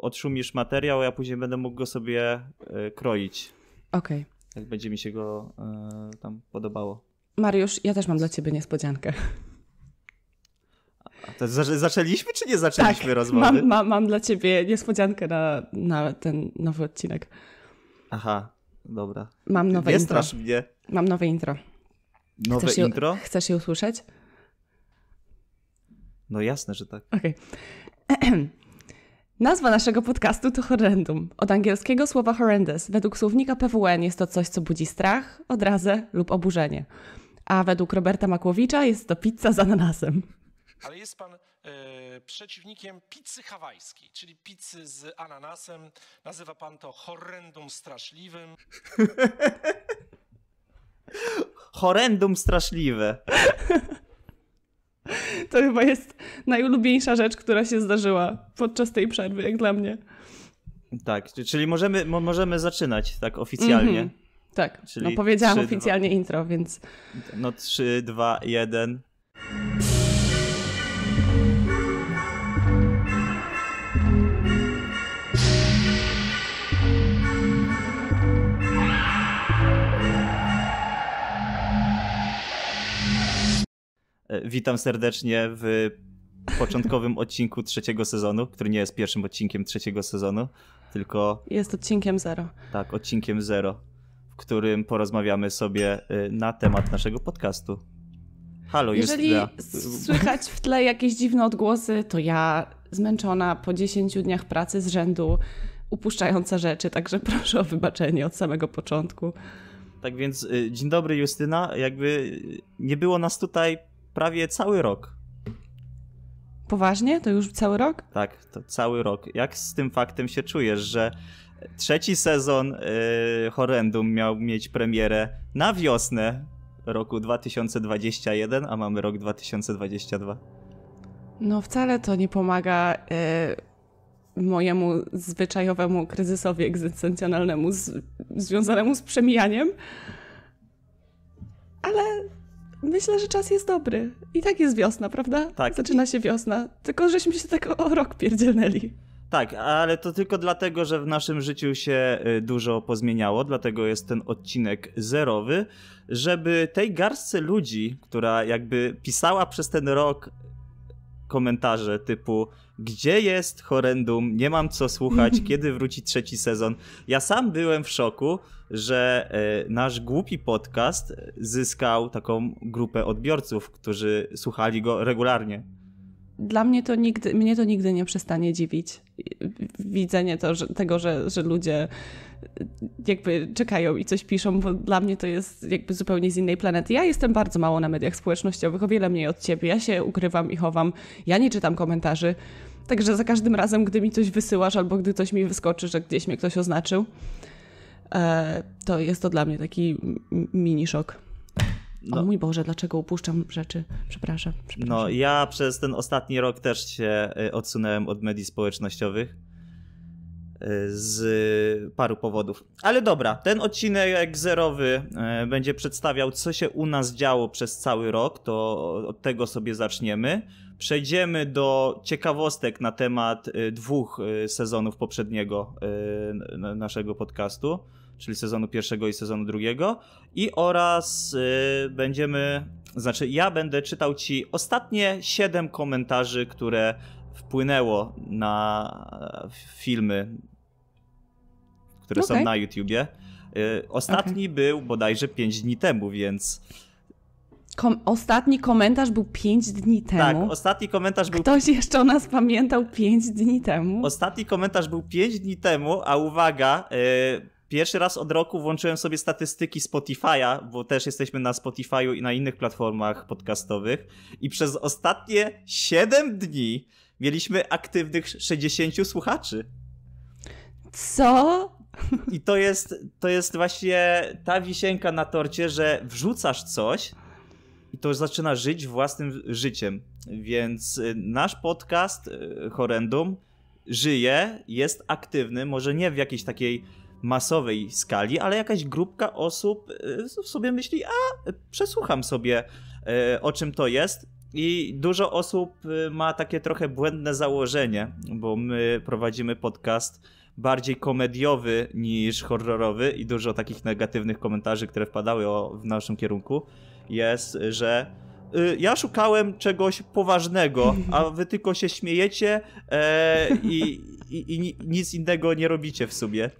odszumisz materiał, ja później będę mógł go sobie e, kroić. Okej. Okay. Jak będzie mi się go e, tam podobało. Mariusz, ja też mam dla ciebie niespodziankę. zaczęliśmy czy nie zaczęliśmy tak, rozmowy? Mam, mam, mam dla ciebie niespodziankę na, na ten nowy odcinek. Aha, dobra. Mam nowe nie intro. strasz mnie. Mam nowe intro. Nowe chcesz intro? Je, chcesz je usłyszeć? No jasne, że tak. Okej. Okay. Nazwa naszego podcastu to horrendum. Od angielskiego słowa horrendous. Według słownika PWN jest to coś, co budzi strach, odrazę lub oburzenie. A według Roberta Makłowicza jest to pizza z ananasem. Ale jest pan e, przeciwnikiem pizzy hawajskiej, czyli pizzy z ananasem. Nazywa pan to horrendum straszliwym. horrendum straszliwe. To chyba jest najulubieńsza rzecz, która się zdarzyła podczas tej przerwy, jak dla mnie. Tak, czyli możemy, mo możemy zaczynać tak oficjalnie. Mm -hmm. Tak, no czyli no powiedziałam 3, oficjalnie 2... intro, więc... No 3, 2, 1... E, witam serdecznie w początkowym odcinku trzeciego sezonu, który nie jest pierwszym odcinkiem trzeciego sezonu, tylko. Jest odcinkiem zero. Tak, odcinkiem zero, w którym porozmawiamy sobie e, na temat naszego podcastu. Halo, Jeżeli jest... słychać w tle jakieś dziwne odgłosy, to ja zmęczona po 10 dniach pracy z rzędu, upuszczająca rzeczy, także proszę o wybaczenie od samego początku. Tak więc e, dzień dobry Justyna, jakby nie było nas tutaj prawie cały rok. Poważnie? To już cały rok? Tak, to cały rok. Jak z tym faktem się czujesz, że trzeci sezon yy, Horrendum miał mieć premierę na wiosnę roku 2021, a mamy rok 2022? No wcale to nie pomaga yy, mojemu zwyczajowemu kryzysowi egzystencjonalnemu z, związanemu z przemijaniem. Ale Myślę, że czas jest dobry. I tak jest wiosna, prawda? Tak. Zaczyna się wiosna. Tylko żeśmy się tak o rok pierdzielnęli. Tak, ale to tylko dlatego, że w naszym życiu się y, dużo pozmieniało, dlatego jest ten odcinek zerowy, żeby tej garstce ludzi, która jakby pisała przez ten rok komentarze typu gdzie jest horrendum, nie mam co słuchać, kiedy wróci trzeci sezon. Ja sam byłem w szoku, że e, nasz głupi podcast zyskał taką grupę odbiorców, którzy słuchali go regularnie. Dla mnie to nigdy, mnie to nigdy nie przestanie dziwić widzenie to, że, tego, że, że ludzie jakby czekają i coś piszą, bo dla mnie to jest jakby zupełnie z innej planety. Ja jestem bardzo mało na mediach społecznościowych, o wiele mniej od ciebie. Ja się ukrywam i chowam. Ja nie czytam komentarzy. Także za każdym razem, gdy mi coś wysyłasz albo gdy coś mi wyskoczy, że gdzieś mnie ktoś oznaczył, e, to jest to dla mnie taki mini szok. No. O mój Boże, dlaczego upuszczam rzeczy? Przepraszam, przepraszam. No, ja przez ten ostatni rok też się y, odsunąłem od mediów społecznościowych y, z paru powodów. Ale dobra, ten odcinek zerowy y, będzie przedstawiał, co się u nas działo przez cały rok, to od tego sobie zaczniemy. Przejdziemy do ciekawostek na temat dwóch sezonów poprzedniego naszego podcastu czyli sezonu pierwszego i sezonu drugiego. I oraz y, będziemy, znaczy ja będę czytał ci ostatnie 7 komentarzy, które wpłynęło na filmy, które okay. są na YouTubie. Y, ostatni okay. był bodajże 5 dni temu, więc. Kom ostatni komentarz był 5 dni temu. Tak, ostatni komentarz był. Ktoś jeszcze o nas pamiętał 5 dni temu. Ostatni komentarz był 5 dni temu, a uwaga, yy, Pierwszy raz od roku włączyłem sobie statystyki Spotify'a, bo też jesteśmy na Spotify'u i na innych platformach podcastowych. I przez ostatnie 7 dni mieliśmy aktywnych 60 słuchaczy. Co? I to jest, to jest właśnie ta wisienka na torcie, że wrzucasz coś i to zaczyna żyć własnym życiem. Więc y, nasz podcast y, Horrendum żyje, jest aktywny, może nie w jakiejś takiej masowej skali, ale jakaś grupka osób e, w sobie myśli, a przesłucham sobie e, o czym to jest. I dużo osób e, ma takie trochę błędne założenie, bo my prowadzimy podcast bardziej komediowy niż horrorowy i dużo takich negatywnych komentarzy, które wpadały o, w naszym kierunku, jest, że y, ja szukałem czegoś poważnego, a wy tylko się śmiejecie e, i, i, i nic innego nie robicie w sobie.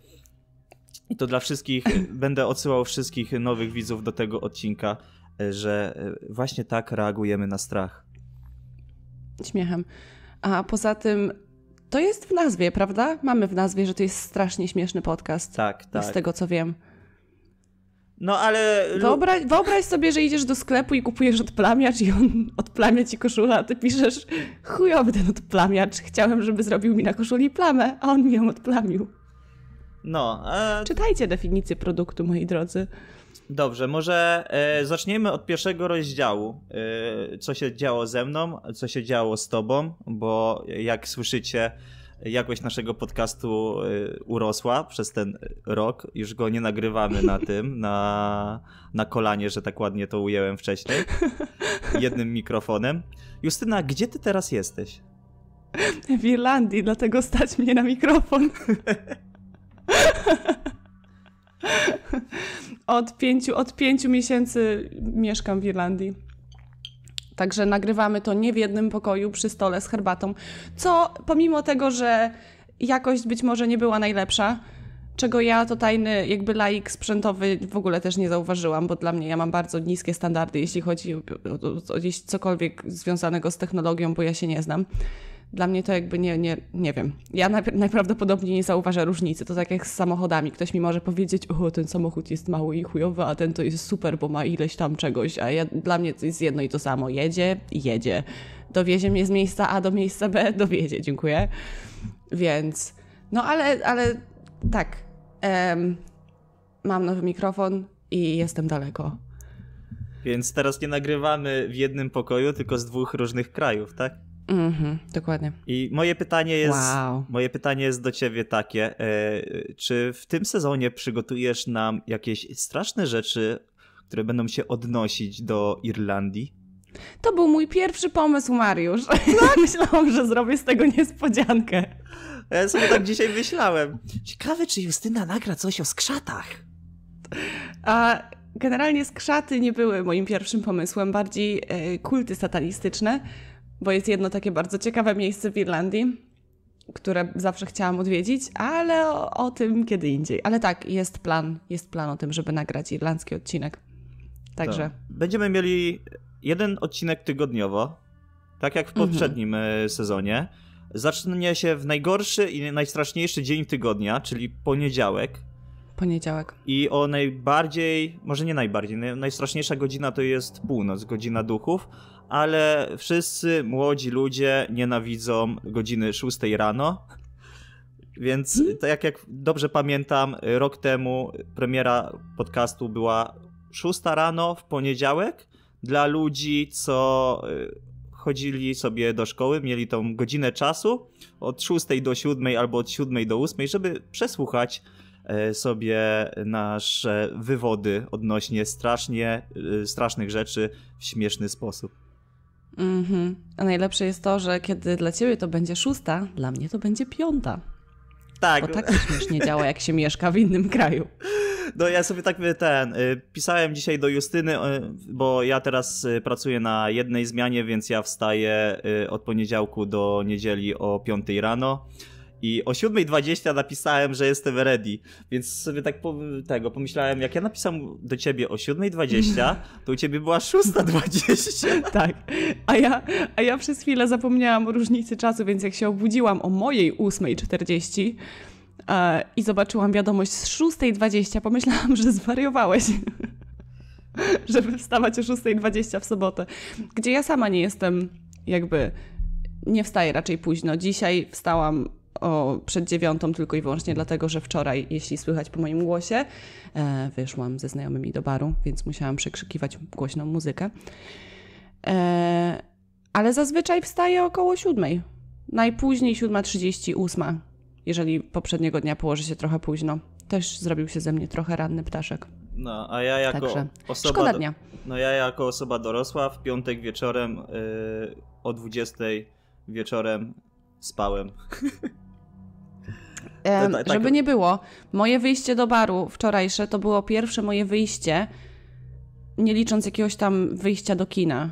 I to dla wszystkich, będę odsyłał wszystkich nowych widzów do tego odcinka, e, że e, właśnie tak reagujemy na strach. Śmiechem. A poza tym, to jest w nazwie, prawda? Mamy w nazwie, że to jest strasznie śmieszny podcast. Tak, no tak. Z tego co wiem. No ale. Wyobraź, wyobraź, sobie, że idziesz do sklepu i kupujesz odplamiacz, i on odplamia ci koszulę. a ty piszesz, chujowy ten odplamiacz, chciałem, żeby zrobił mi na koszuli plamę, a on mi ją odplamił. No. Czytajcie definicję produktu, moi drodzy. Dobrze, może e, zaczniemy od pierwszego rozdziału. E, co się działo ze mną, co się działo z tobą, bo jak słyszycie, jakość naszego podcastu e, urosła przez ten rok. Już go nie nagrywamy na tym, na, na kolanie, że tak ładnie to ujęłem wcześniej. Jednym mikrofonem. Justyna, gdzie ty teraz jesteś? W Irlandii, dlatego stać mnie na mikrofon. Od pięciu, od pięciu miesięcy mieszkam w Irlandii. Także nagrywamy to nie w jednym pokoju przy stole z herbatą, co pomimo tego, że jakość być może nie była najlepsza, czego ja to tajny, jakby laik sprzętowy w ogóle też nie zauważyłam, bo dla mnie ja mam bardzo niskie standardy, jeśli chodzi o, o, o, o cokolwiek związanego z technologią, bo ja się nie znam. Dla mnie to jakby nie, nie, nie wiem. Ja najprawdopodobniej nie zauważę różnicy. To tak jak z samochodami. Ktoś mi może powiedzieć, o ten samochód jest mały i chujowy, a ten to jest super, bo ma ileś tam czegoś. A ja, dla mnie to jest jedno i to samo. Jedzie i jedzie. Dowiezie mnie z miejsca A do miejsca B, dowiezie, dziękuję. Więc, no ale, ale tak. Em, mam nowy mikrofon i jestem daleko. Więc teraz nie nagrywamy w jednym pokoju, tylko z dwóch różnych krajów, tak? Mhm, dokładnie. I moje pytanie jest, wow. moje pytanie jest do ciebie takie, e, czy w tym sezonie przygotujesz nam jakieś straszne rzeczy, które będą się odnosić do Irlandii? To był mój pierwszy pomysł, Mariusz. Tak? Myślałam, że zrobię z tego niespodziankę. Ja sobie tak dzisiaj myślałem. Ciekawe, czy Justyna nagra coś o skrzatach. A generalnie skrzaty nie były moim pierwszym pomysłem, bardziej e, kulty satanistyczne bo jest jedno takie bardzo ciekawe miejsce w Irlandii, które zawsze chciałam odwiedzić, ale o, o, tym kiedy indziej. Ale tak, jest plan, jest plan o tym, żeby nagrać irlandzki odcinek. Także. Tak. Będziemy mieli jeden odcinek tygodniowo, tak jak w mhm. poprzednim mhm. sezonie. Zacznie się w najgorszy i najstraszniejszy dzień tygodnia, czyli poniedziałek. Poniedziałek. I o najbardziej, może nie najbardziej, najstraszniejsza godzina to jest północ, godzina duchów, ale wszyscy młodzi ludzie nienawidzą godziny 6 rano. Więc tak jak dobrze pamiętam, rok temu premiera podcastu była 6 rano w poniedziałek dla ludzi, co y, chodzili sobie do szkoły, mieli tą godzinę czasu od 6 do 7 albo od 7 do 8, żeby przesłuchać e, sobie nasze wywody odnośnie strasznie y, strasznych rzeczy w śmieszny sposób. Mm A najlepsze jest to, że kiedy dla ciebie to będzie szósta, dla mnie to będzie piąta. Tak. Bo tak to nie działa, jak się mieszka w innym kraju. No ja sobie tak ten, y, pisałem dzisiaj do Justyny, y, bo ja teraz y, pracuję na jednej zmianie, więc ja wstaję od poniedziałku do niedzieli o 5 rano. I o 7.20 napisałem, że jestem ready, więc sobie tak po, tego pomyślałem, jak ja napisałem do ciebie o 7.20, to u ciebie była 6.20. tak, a ja, a ja przez chwilę zapomniałam o różnicy czasu, więc jak się obudziłam o mojej 8.40 e, i zobaczyłam wiadomość z 6.20, pomyślałam, że zwariowałeś. żeby wstawać o 6.20 w sobotę, gdzie ja sama nie jestem jakby nie wstaję raczej późno. Dzisiaj wstałam o, przed dziewiątą tylko i wyłącznie dlatego, że wczoraj, jeśli słychać po moim głosie, e, wyszłam ze znajomymi do baru, więc musiałam przekrzykiwać głośną muzykę. E, ale zazwyczaj wstaję około siódmej. Najpóźniej 7.38, jeżeli poprzedniego dnia położy się trochę późno. Też zrobił się ze mnie trochę ranny ptaszek. No, a ja jako Także. osoba. dnia. No ja jako osoba dorosła w piątek wieczorem yy, o 20 wieczorem spałem. Tak. żeby nie było, moje wyjście do baru wczorajsze to było pierwsze moje wyjście, nie licząc jakiegoś tam wyjścia do kina,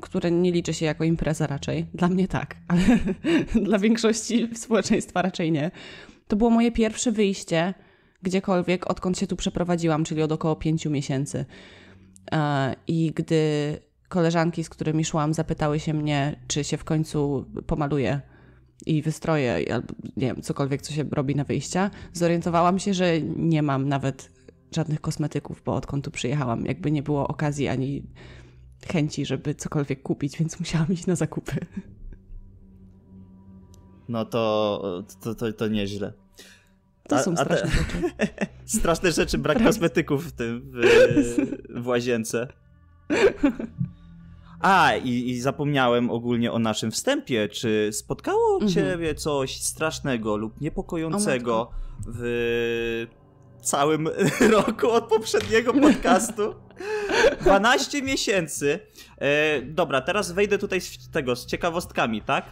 które nie liczy się jako impreza raczej. Dla mnie tak, ale dla większości społeczeństwa raczej nie. To było moje pierwsze wyjście gdziekolwiek, odkąd się tu przeprowadziłam, czyli od około pięciu miesięcy. E, I gdy koleżanki, z którymi szłam, zapytały się mnie, czy się w końcu pomaluję i wystroje, albo nie wiem, cokolwiek, co się robi na wyjścia, zorientowałam się, że nie mam nawet żadnych kosmetyków, bo odkąd tu przyjechałam, jakby nie było okazji ani chęci, żeby cokolwiek kupić, więc musiałam iść na zakupy. No to, to, to, to nieźle. To są straszne te... rzeczy. straszne rzeczy, brak kosmetyków w tym w, w łazience. A, i, i, zapomniałem ogólnie o naszym wstępie. Czy spotkało mhm. Ciebie coś strasznego lub niepokojącego w całym roku od poprzedniego podcastu? 12 miesięcy. E, dobra, teraz wejdę tutaj z tego, z ciekawostkami, tak?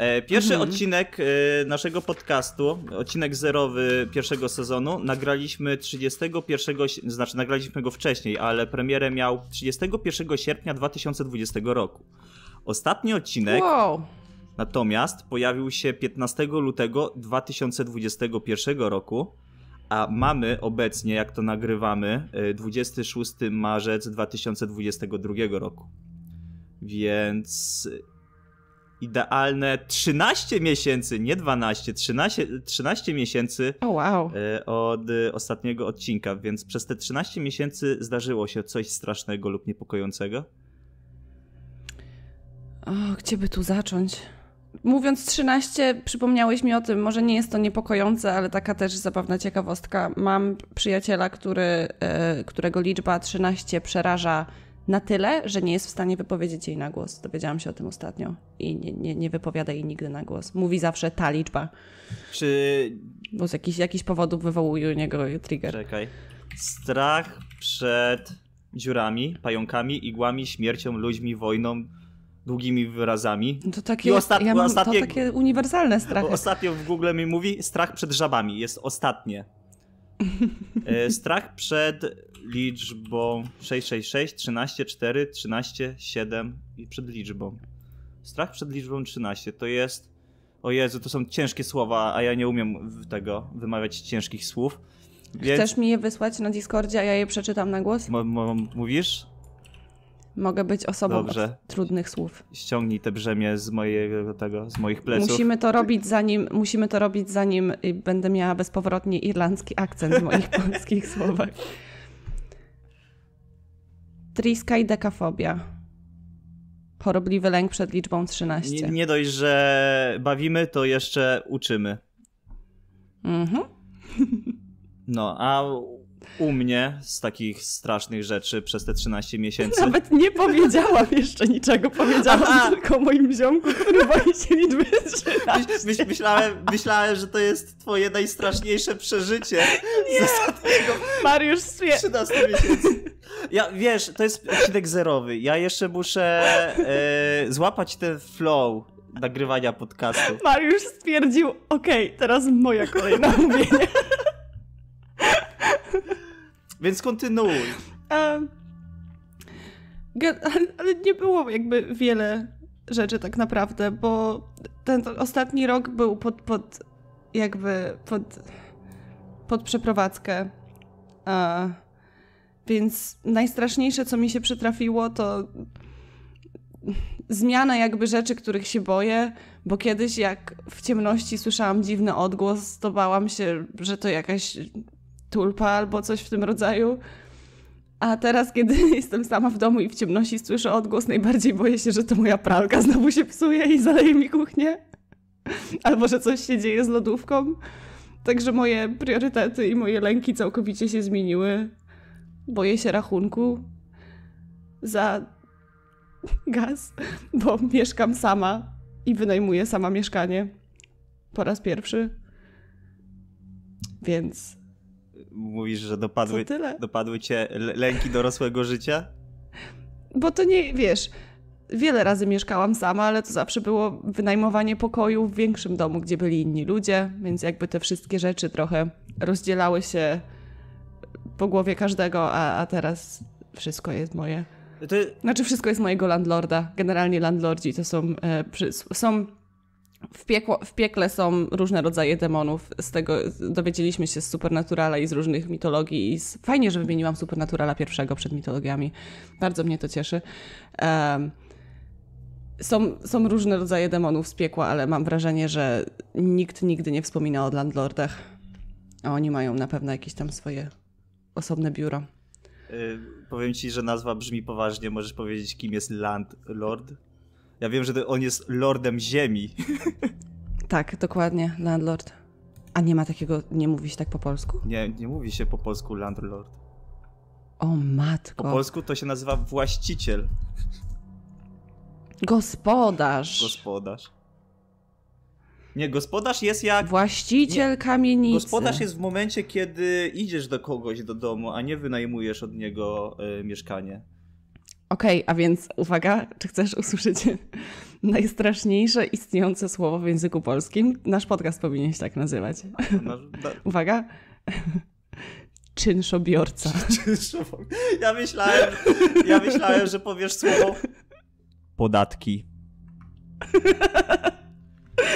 E, pierwszy mhm. odcinek e, naszego podcastu, odcinek zerowy pierwszego sezonu, nagraliśmy 31, znaczy nagraliśmy go wcześniej, ale premierę miał 31 sierpnia 2020 roku. Ostatni odcinek wow. natomiast pojawił się 15 lutego 2021 roku, a mamy obecnie, jak to nagrywamy, 26 e, marzec 2022 roku. Więc idealne 13 miesięcy, nie 12, 13, 13 miesięcy oh, wow. E, od e, ostatniego odcinka, więc przez te 13 miesięcy zdarzyło się coś strasznego lub niepokojącego? O, gdzie by tu zacząć? Mówiąc 13, przypomniałeś mi o tym, może nie jest to niepokojące, ale taka też zabawna ciekawostka. Mam przyjaciela, który, e, którego liczba 13 przeraża na tyle, że nie jest w stanie wypowiedzieć jej na głos. Dowiedziałam się o tym ostatnio i nie, nie, nie wypowiada jej nigdy na głos. Mówi zawsze ta liczba. Czy. Bo z jakichś, jakichś powodów wywołuje u niego trigger. Czekaj. Strach przed dziurami, pająkami, igłami, śmiercią, ludźmi, wojną, długimi wyrazami. No to takie, I ostat... ja mam, ostatnie... to takie uniwersalne strachy. Ostatnio w Google mi mówi strach przed żabami, jest ostatnie. E, strach przed liczbą 666, 13, 4, 13, 7 i przed liczbą. Strach przed liczbą 13 to jest. O Jezu, to są ciężkie słowa, a ja nie umiem tego wymawiać ciężkich słów. Więc... Chcesz mi je wysłać na Discordzie, a ja je przeczytam na głos? M mówisz? Mogę być osobą Dobrze. trudnych słów. Ściągnij te brzemię z mojego tego, z moich pleców. Musimy to robić zanim, musimy to robić zanim y, będę miała bezpowrotnie irlandzki akcent w moich polskich słowach triska i dekafobia. Chorobliwy lęk przed liczbą 13. Nie, nie dość, że bawimy, to jeszcze uczymy. Mhm. No, a u mnie z takich strasznych rzeczy przez te 13 miesięcy. Nawet nie powiedziałam jeszcze niczego, powiedziałam Aha. tylko o moim ziomku, który boi się liczby 13. Myś, myślałem, myślałem, że to jest twoje najstraszniejsze przeżycie nie. z ostatniego Mariusz stwie... 13 miesięcy. Ja, wiesz, to jest odcinek zerowy. Ja jeszcze muszę e, złapać ten flow nagrywania podcastu. Mariusz stwierdził, okej, okay, teraz moja kolejna mówienie. Więc kontynuuj. ale nie było jakby wiele rzeczy tak naprawdę, bo ten ostatni rok był pod, pod jakby pod, pod przeprowadzkę. więc najstraszniejsze, co mi się przytrafiło, to zmiana jakby rzeczy, których się boję, bo kiedyś jak w ciemności słyszałam dziwny odgłos, to bałam się, że to jakaś tulpa albo coś w tym rodzaju. A teraz, kiedy jestem sama w domu i w ciemności słyszę odgłos, najbardziej boję się, że to moja pralka znowu się psuje i zaleje mi kuchnię. Albo że coś się dzieje z lodówką. Także moje priorytety i moje lęki całkowicie się zmieniły. Boję się rachunku za gaz, bo mieszkam sama i wynajmuję sama mieszkanie po raz pierwszy. Więc mówisz, że dopadły, dopadły cię lęki dorosłego życia? Bo to nie, wiesz, wiele razy mieszkałam sama, ale to zawsze było wynajmowanie pokoju w większym domu, gdzie byli inni ludzie, więc jakby te wszystkie rzeczy trochę rozdzielały się po głowie każdego, a, a teraz wszystko jest moje. Znaczy wszystko jest mojego landlorda. Generalnie landlordzi to są, e, przy, są w, piekło, w piekle są różne rodzaje demonów. Z tego dowiedzieliśmy się z Supernaturala i z różnych mitologii. I z... Fajnie, że wymieniłam Supernaturala pierwszego przed mitologiami. Bardzo mnie to cieszy. Um, są, są różne rodzaje demonów z piekła, ale mam wrażenie, że nikt nigdy nie wspomina o landlordach. A oni mają na pewno jakieś tam swoje osobne biuro. Yy, powiem ci, że nazwa brzmi poważnie. Możesz powiedzieć, kim jest landlord? Ja wiem, że on jest lordem ziemi. Tak, dokładnie, landlord. A nie ma takiego, nie mówi się tak po polsku? Nie, nie mówi się po polsku landlord. O matko. Po polsku to się nazywa właściciel. Gospodarz. Gospodarz. Nie, gospodarz jest jak. Właściciel nie, kamienicy. Gospodarz jest w momencie, kiedy idziesz do kogoś do domu, a nie wynajmujesz od niego y, mieszkanie. Okej, okay, a więc uwaga, czy chcesz usłyszeć najstraszniejsze istniejące słowo w języku polskim? Nasz podcast powinien się tak nazywać. uwaga. Czynszobiorca. Ja myślałem, ja myślałem, że powiesz słowo podatki.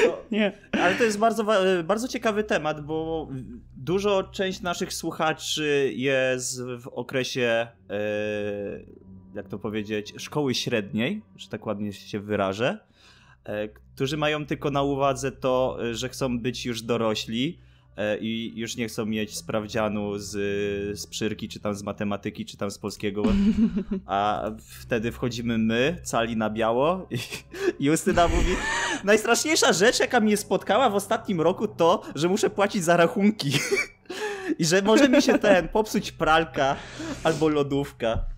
No, nie. Ale to jest bardzo, bardzo ciekawy temat, bo dużo część naszych słuchaczy jest w okresie e, jak to powiedzieć, szkoły średniej, że tak ładnie się wyrażę, e, którzy mają tylko na uwadze to, e, że chcą być już dorośli e, i już nie chcą mieć sprawdzianu z, z przyrki, czy tam z matematyki, czy tam z polskiego. A wtedy wchodzimy my, cali na biało i Justyna mówi, najstraszniejsza rzecz, jaka mnie spotkała w ostatnim roku to, że muszę płacić za rachunki. I że może mi się ten popsuć pralka albo lodówka.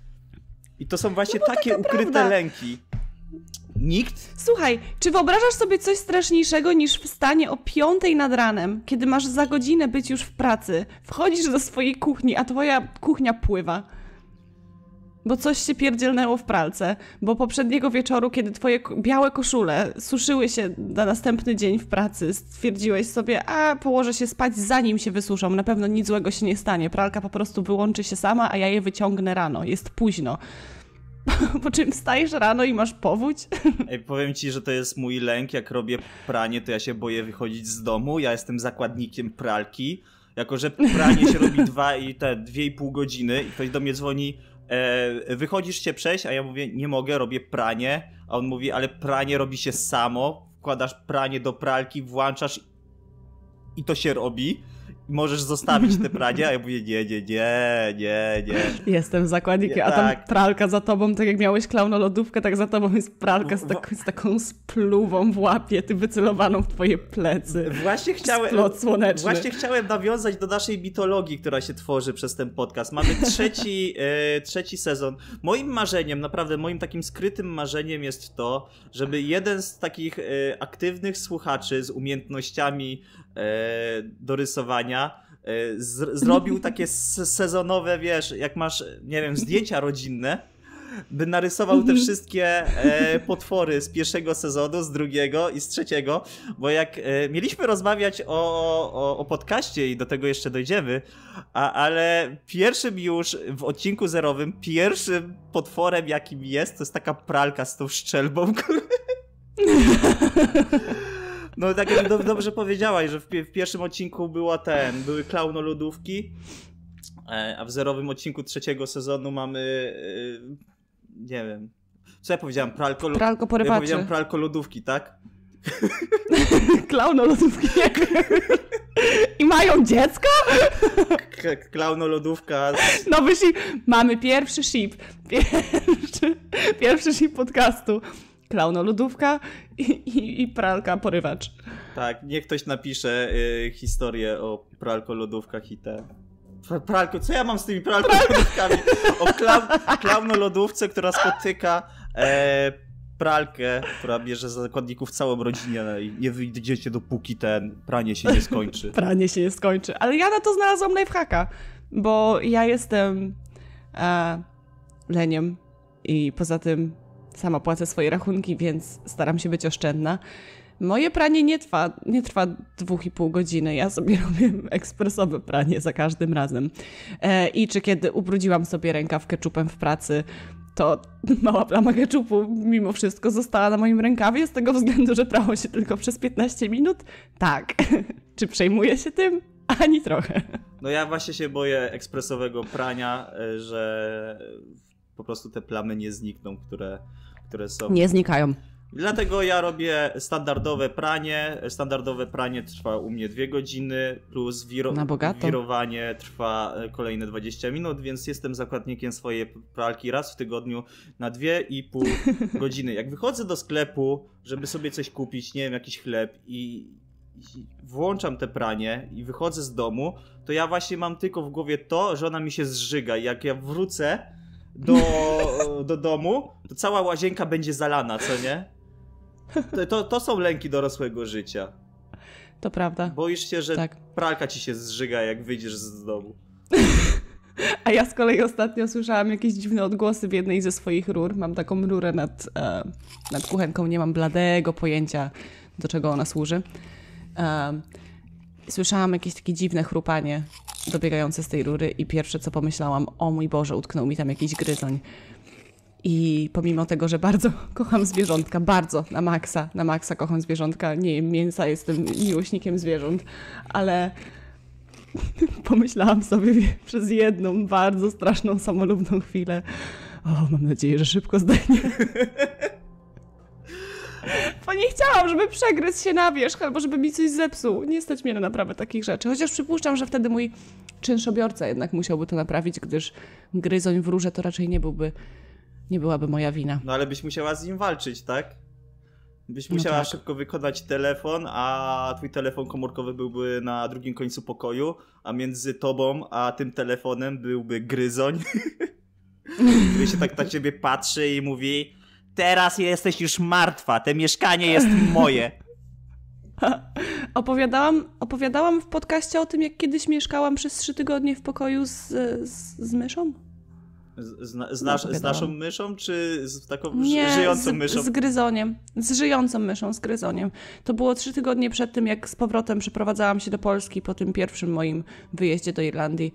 I to są właśnie no takie ukryte prawda. lęki. Nikt? Słuchaj, czy wyobrażasz sobie coś straszniejszego niż wstanie o piątej nad ranem, kiedy masz za godzinę być już w pracy, wchodzisz do swojej kuchni, a twoja kuchnia pływa? bo coś się pierdzielnęło w pralce, bo poprzedniego wieczoru, kiedy twoje białe koszule suszyły się na następny dzień w pracy, stwierdziłeś sobie, a położę się spać zanim się wysuszą, na pewno nic złego się nie stanie, pralka po prostu wyłączy się sama, a ja je wyciągnę rano, jest późno. Po czym wstajesz rano i masz powódź? Ej, powiem ci, że to jest mój lęk. Jak robię pranie, to ja się boję wychodzić z domu. Ja jestem zakładnikiem pralki. Jako, że pranie się robi dwa i te dwie i pół godziny i ktoś do mnie dzwoni, e, wychodzisz się przejść, a ja mówię, nie mogę, robię pranie, a on mówi, ale pranie robi się samo, wkładasz pranie do pralki, włączasz i to się robi możesz zostawić te pranie, a ja mówię, nie, nie, nie, nie, nie. Jestem zakładnikiem, nie, a tam tak. pralka za tobą, tak jak miałeś klauna lodówkę, tak za tobą jest pralka z, tak, z taką spluwą w łapie, ty wycelowaną w twoje plecy. Właśnie chciałem, słoneczny. właśnie chciałem nawiązać do naszej mitologii, która się tworzy przez ten podcast. Mamy trzeci, e, trzeci sezon. Moim marzeniem, naprawdę moim takim skrytym marzeniem jest to, żeby jeden z takich e, aktywnych słuchaczy z umiejętnościami E, do rysowania. E, z, zrobił takie sezonowe, wiesz, jak masz, nie wiem, zdjęcia rodzinne, by narysował te mhm. wszystkie e, potwory z pierwszego sezonu, z drugiego i z trzeciego, bo jak e, mieliśmy rozmawiać o, o, o podcaście i do tego jeszcze dojdziemy, a, ale pierwszym już w odcinku zerowym, pierwszym potworem jakim jest, to jest taka pralka z tą szczelbą. No tak jak do, dobrze powiedziałaś, że w, w, pierwszym odcinku była ten, były klauno lodówki, e, a w zerowym odcinku trzeciego sezonu mamy, e, nie wiem, co ja powiedziałam, pralko, pralko porywaczy. Ja pralko lodówki, tak? klauno lodówki. I mają dziecko? klauno lodówka. Nowy ship. Mamy pierwszy ship. Pierwszy, pierwszy ship podcastu klaunolodówka i, i, i pralka porywacz. Tak, niech ktoś napisze y, historię o pralkolodówkach i te pralko, co ja mam z tymi pralkolodówkami? O klaun, lodówce, która spotyka e, pralkę, która bierze za zakładników całą rodzinę no i nie wyjdziecie dopóki ten pranie się nie skończy. pranie się nie skończy. Ale ja na to znalazłam lifehacka, bo ja jestem e, leniem i poza tym sama płacę swoje rachunki, więc staram się być oszczędna. Moje pranie nie trwa, nie trwa 2,5 godziny. Ja sobie robię ekspresowe pranie za każdym razem. E, I czy kiedy ubrudziłam sobie rękaw keczupem w pracy, to mała plama keczupu mimo wszystko została na moim rękawie z tego względu, że prało się tylko przez 15 minut? Tak. czy przejmuję się tym? Ani trochę. No ja właśnie się boję ekspresowego prania, e, że po prostu te plamy nie znikną, które które są. Nie znikają. Dlatego ja robię standardowe pranie. Standardowe pranie trwa u mnie dwie godziny, plus wiro- wirowanie trwa e, kolejne 20 minut, więc jestem zakładnikiem swojej pralki raz w tygodniu na dwie i pół godziny. Jak wychodzę do sklepu, żeby sobie coś kupić, nie wiem, jakiś chleb i włączam te pranie i wychodzę z domu, to ja właśnie mam tylko w głowie to, że ona mi się zżyga. Jak ja wrócę, do, do domu, to cała łazienka będzie zalana, co nie? To, to, to są lęki dorosłego życia. To prawda. Boisz się, że tak. pralka ci się zżyga, jak wyjdziesz z domu. A ja z kolei ostatnio słyszałam jakieś dziwne odgłosy w jednej ze swoich rur. Mam taką rurę nad, e, nad kuchenką, nie mam bladego pojęcia, do czego ona służy. E, słyszałam jakieś takie dziwne chrupanie dobiegające z tej rury i pierwsze co pomyślałam, o mój Boże, utknął mi tam jakiś gryzoń. I pomimo tego, że bardzo kocham zwierzątka, bardzo, na maksa, na maksa kocham zwierzątka, nie jem mięsa, jestem miłośnikiem zwierząt, ale pomyślałam sobie przez jedną bardzo straszną, samolubną chwilę, o, mam nadzieję, że szybko zdechnie. Bo nie chciałam, żeby przegryzł się na wierzch albo żeby mi coś zepsuł. Nie stać mnie na naprawę takich rzeczy. Chociaż przypuszczam, że wtedy mój czynszobiorca jednak musiałby to naprawić, gdyż gryzoń w róże to raczej nie byłby, nie byłaby moja wina. No ale byś musiała z nim walczyć, tak? Byś no musiała no tak. szybko wykonać telefon, a twój telefon komórkowy byłby na drugim końcu pokoju, a między tobą a tym telefonem byłby gryzoń. Który się tak na ciebie patrzy i mówi Teraz jesteś już martwa, te mieszkanie jest moje. opowiadałam, opowiadałam w podcaście o tym, jak kiedyś mieszkałam przez trzy tygodnie w pokoju z, z, z myszą. Z, z, nasz, z, naszą myszą, czy z taką Nie, żyjącą myszą? Z gryzoniem. Z żyjącą myszą, z gryzoniem. To było trzy tygodnie przed tym, jak z powrotem przeprowadzałam się do Polski po tym pierwszym moim wyjeździe do Irlandii.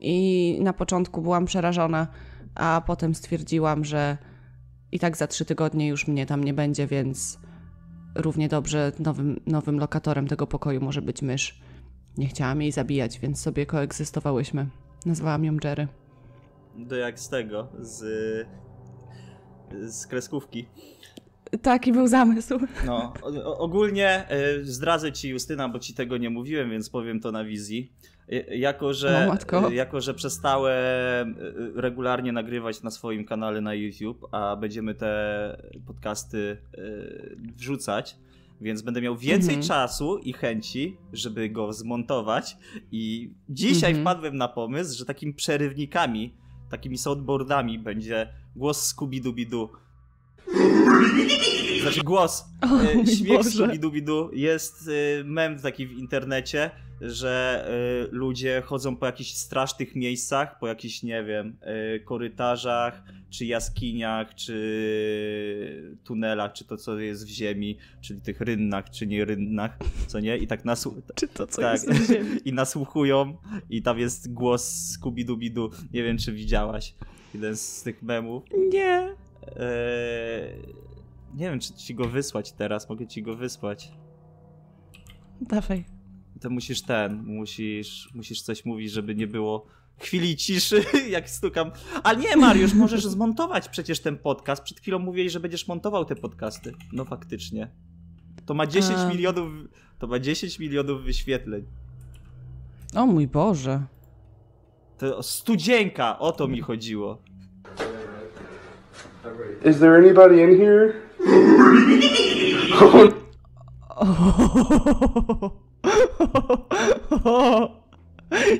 I na początku byłam przerażona, a potem stwierdziłam, że i tak za trzy tygodnie już mnie tam nie będzie, więc równie dobrze nowym, nowym lokatorem tego pokoju może być mysz. Nie chciałam jej zabijać, więc sobie koegzystowałyśmy. Nazwałam ją Jerry. Do jak z tego, z, z kreskówki. Taki był zamysł. No, ogólnie e, zdradzę ci Justyna, bo ci tego nie mówiłem, więc powiem to na wizji. Y, jako że, no, y, jako, że przestałem y, regularnie nagrywać na swoim kanale na YouTube, a będziemy te podcasty wrzucać, więc będę miał więcej mhm. czasu i chęci, żeby go zmontować. I dzisiaj mhm. wpadłem na pomysł, że takimi przerywnikami, takimi soundboardami będzie głos Scooby-Dooby-Doo znaczy głos. O, e, śmiech scooby jest e, mem taki w internecie, że e, ludzie chodzą po jakichś strasznych miejscach, po jakichś, nie wiem, e, korytarzach, czy jaskiniach, czy tunelach, czy to, co jest w ziemi, czyli tych rynnach, czy nie rynnach, co nie? I tak nasłuchują. Czy to, co tak, jest w ziemi. I nasłuchują i tam jest głos scooby bidu, Nie wiem, czy widziałaś jeden z tych memów. Nie. Eee, nie wiem, czy ci go wysłać teraz. Mogę ci go wysłać. Dawaj. To musisz ten, musisz, musisz coś mówić, żeby nie było chwili ciszy, jak stukam. Ale nie, Mariusz, możesz zmontować przecież ten podcast. Przed chwilą mówiłeś, że będziesz montował te podcasty. No faktycznie. To ma 10 A... milionów, to ma 10 milionów wyświetleń. O mój Boże. To studzienka, o to mi chodziło. Is there anybody in here?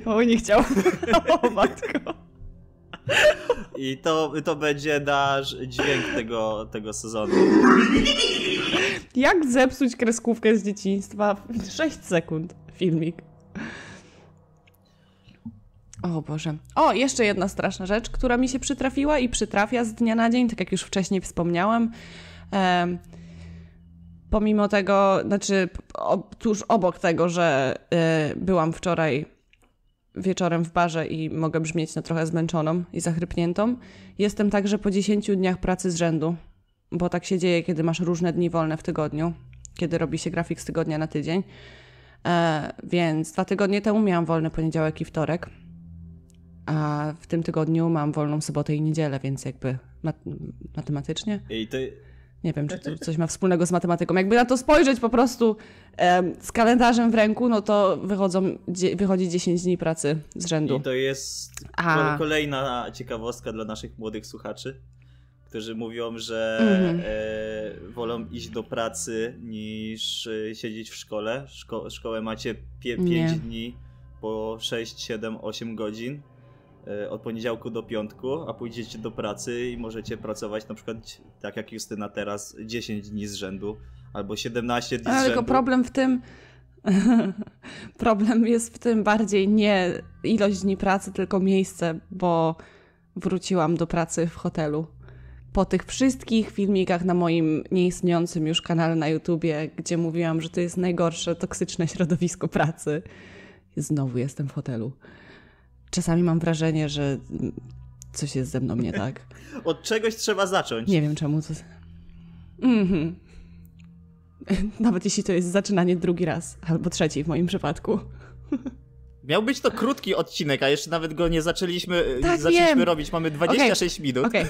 O, nie chciałam. O, matko. I to, to będzie nasz dźwięk tego, tego sezonu. Jak zepsuć kreskówkę z dzieciństwa? 6 sekund filmik. O Boże. O, jeszcze jedna straszna rzecz, która mi się przytrafiła i przytrafia z dnia na dzień, tak jak już wcześniej wspomniałam. pomimo tego, znaczy tuż obok tego, że y, byłam wczoraj wieczorem w barze i mogę brzmieć na trochę zmęczoną i zachrypniętą, jestem także po 10 dniach pracy z rzędu, bo tak się dzieje, kiedy masz różne dni wolne w tygodniu, kiedy robi się grafik z tygodnia na tydzień. E, więc dwa tygodnie temu miałam wolny poniedziałek i wtorek a w tym tygodniu mam wolną sobotę i niedzielę, więc jakby mat matematycznie. I to... Nie wiem, czy to coś ma wspólnego z matematyką. Jakby na to spojrzeć po prostu z kalendarzem w ręku, no to wychodzą, wychodzi 10 dni pracy z rzędu. I to jest a. kolejna ciekawostka dla naszych młodych słuchaczy, którzy mówią, że mm -hmm. e, wolą iść do pracy niż e, siedzieć w szkole. Szko szkołę macie 5 dni po 6, 7, 8 godzin E, od poniedziałku do piątku, a pójdziecie do pracy i możecie pracować na przykład tak jak Justyna teraz 10 dni z rzędu albo 17 dni Ale z rzędu. Tylko problem w tym problem jest w tym bardziej nie ilość dni pracy, tylko miejsce, bo wróciłam do pracy w hotelu. Po tych wszystkich filmikach na moim nieistniejącym już kanale na YouTubie, gdzie mówiłam, że to jest najgorsze toksyczne środowisko pracy, znowu jestem w hotelu czasami mam wrażenie, że mm, coś jest ze mną nie tak. Od czegoś trzeba zacząć. Nie wiem czemu. To... Mhm. Nawet jeśli to jest zaczynanie drugi raz, albo trzeci w moim przypadku. Miał być to krótki odcinek, a jeszcze nawet go nie zaczęliśmy, tak, zaczęliśmy robić. Mamy 26 okay. minut. Okay.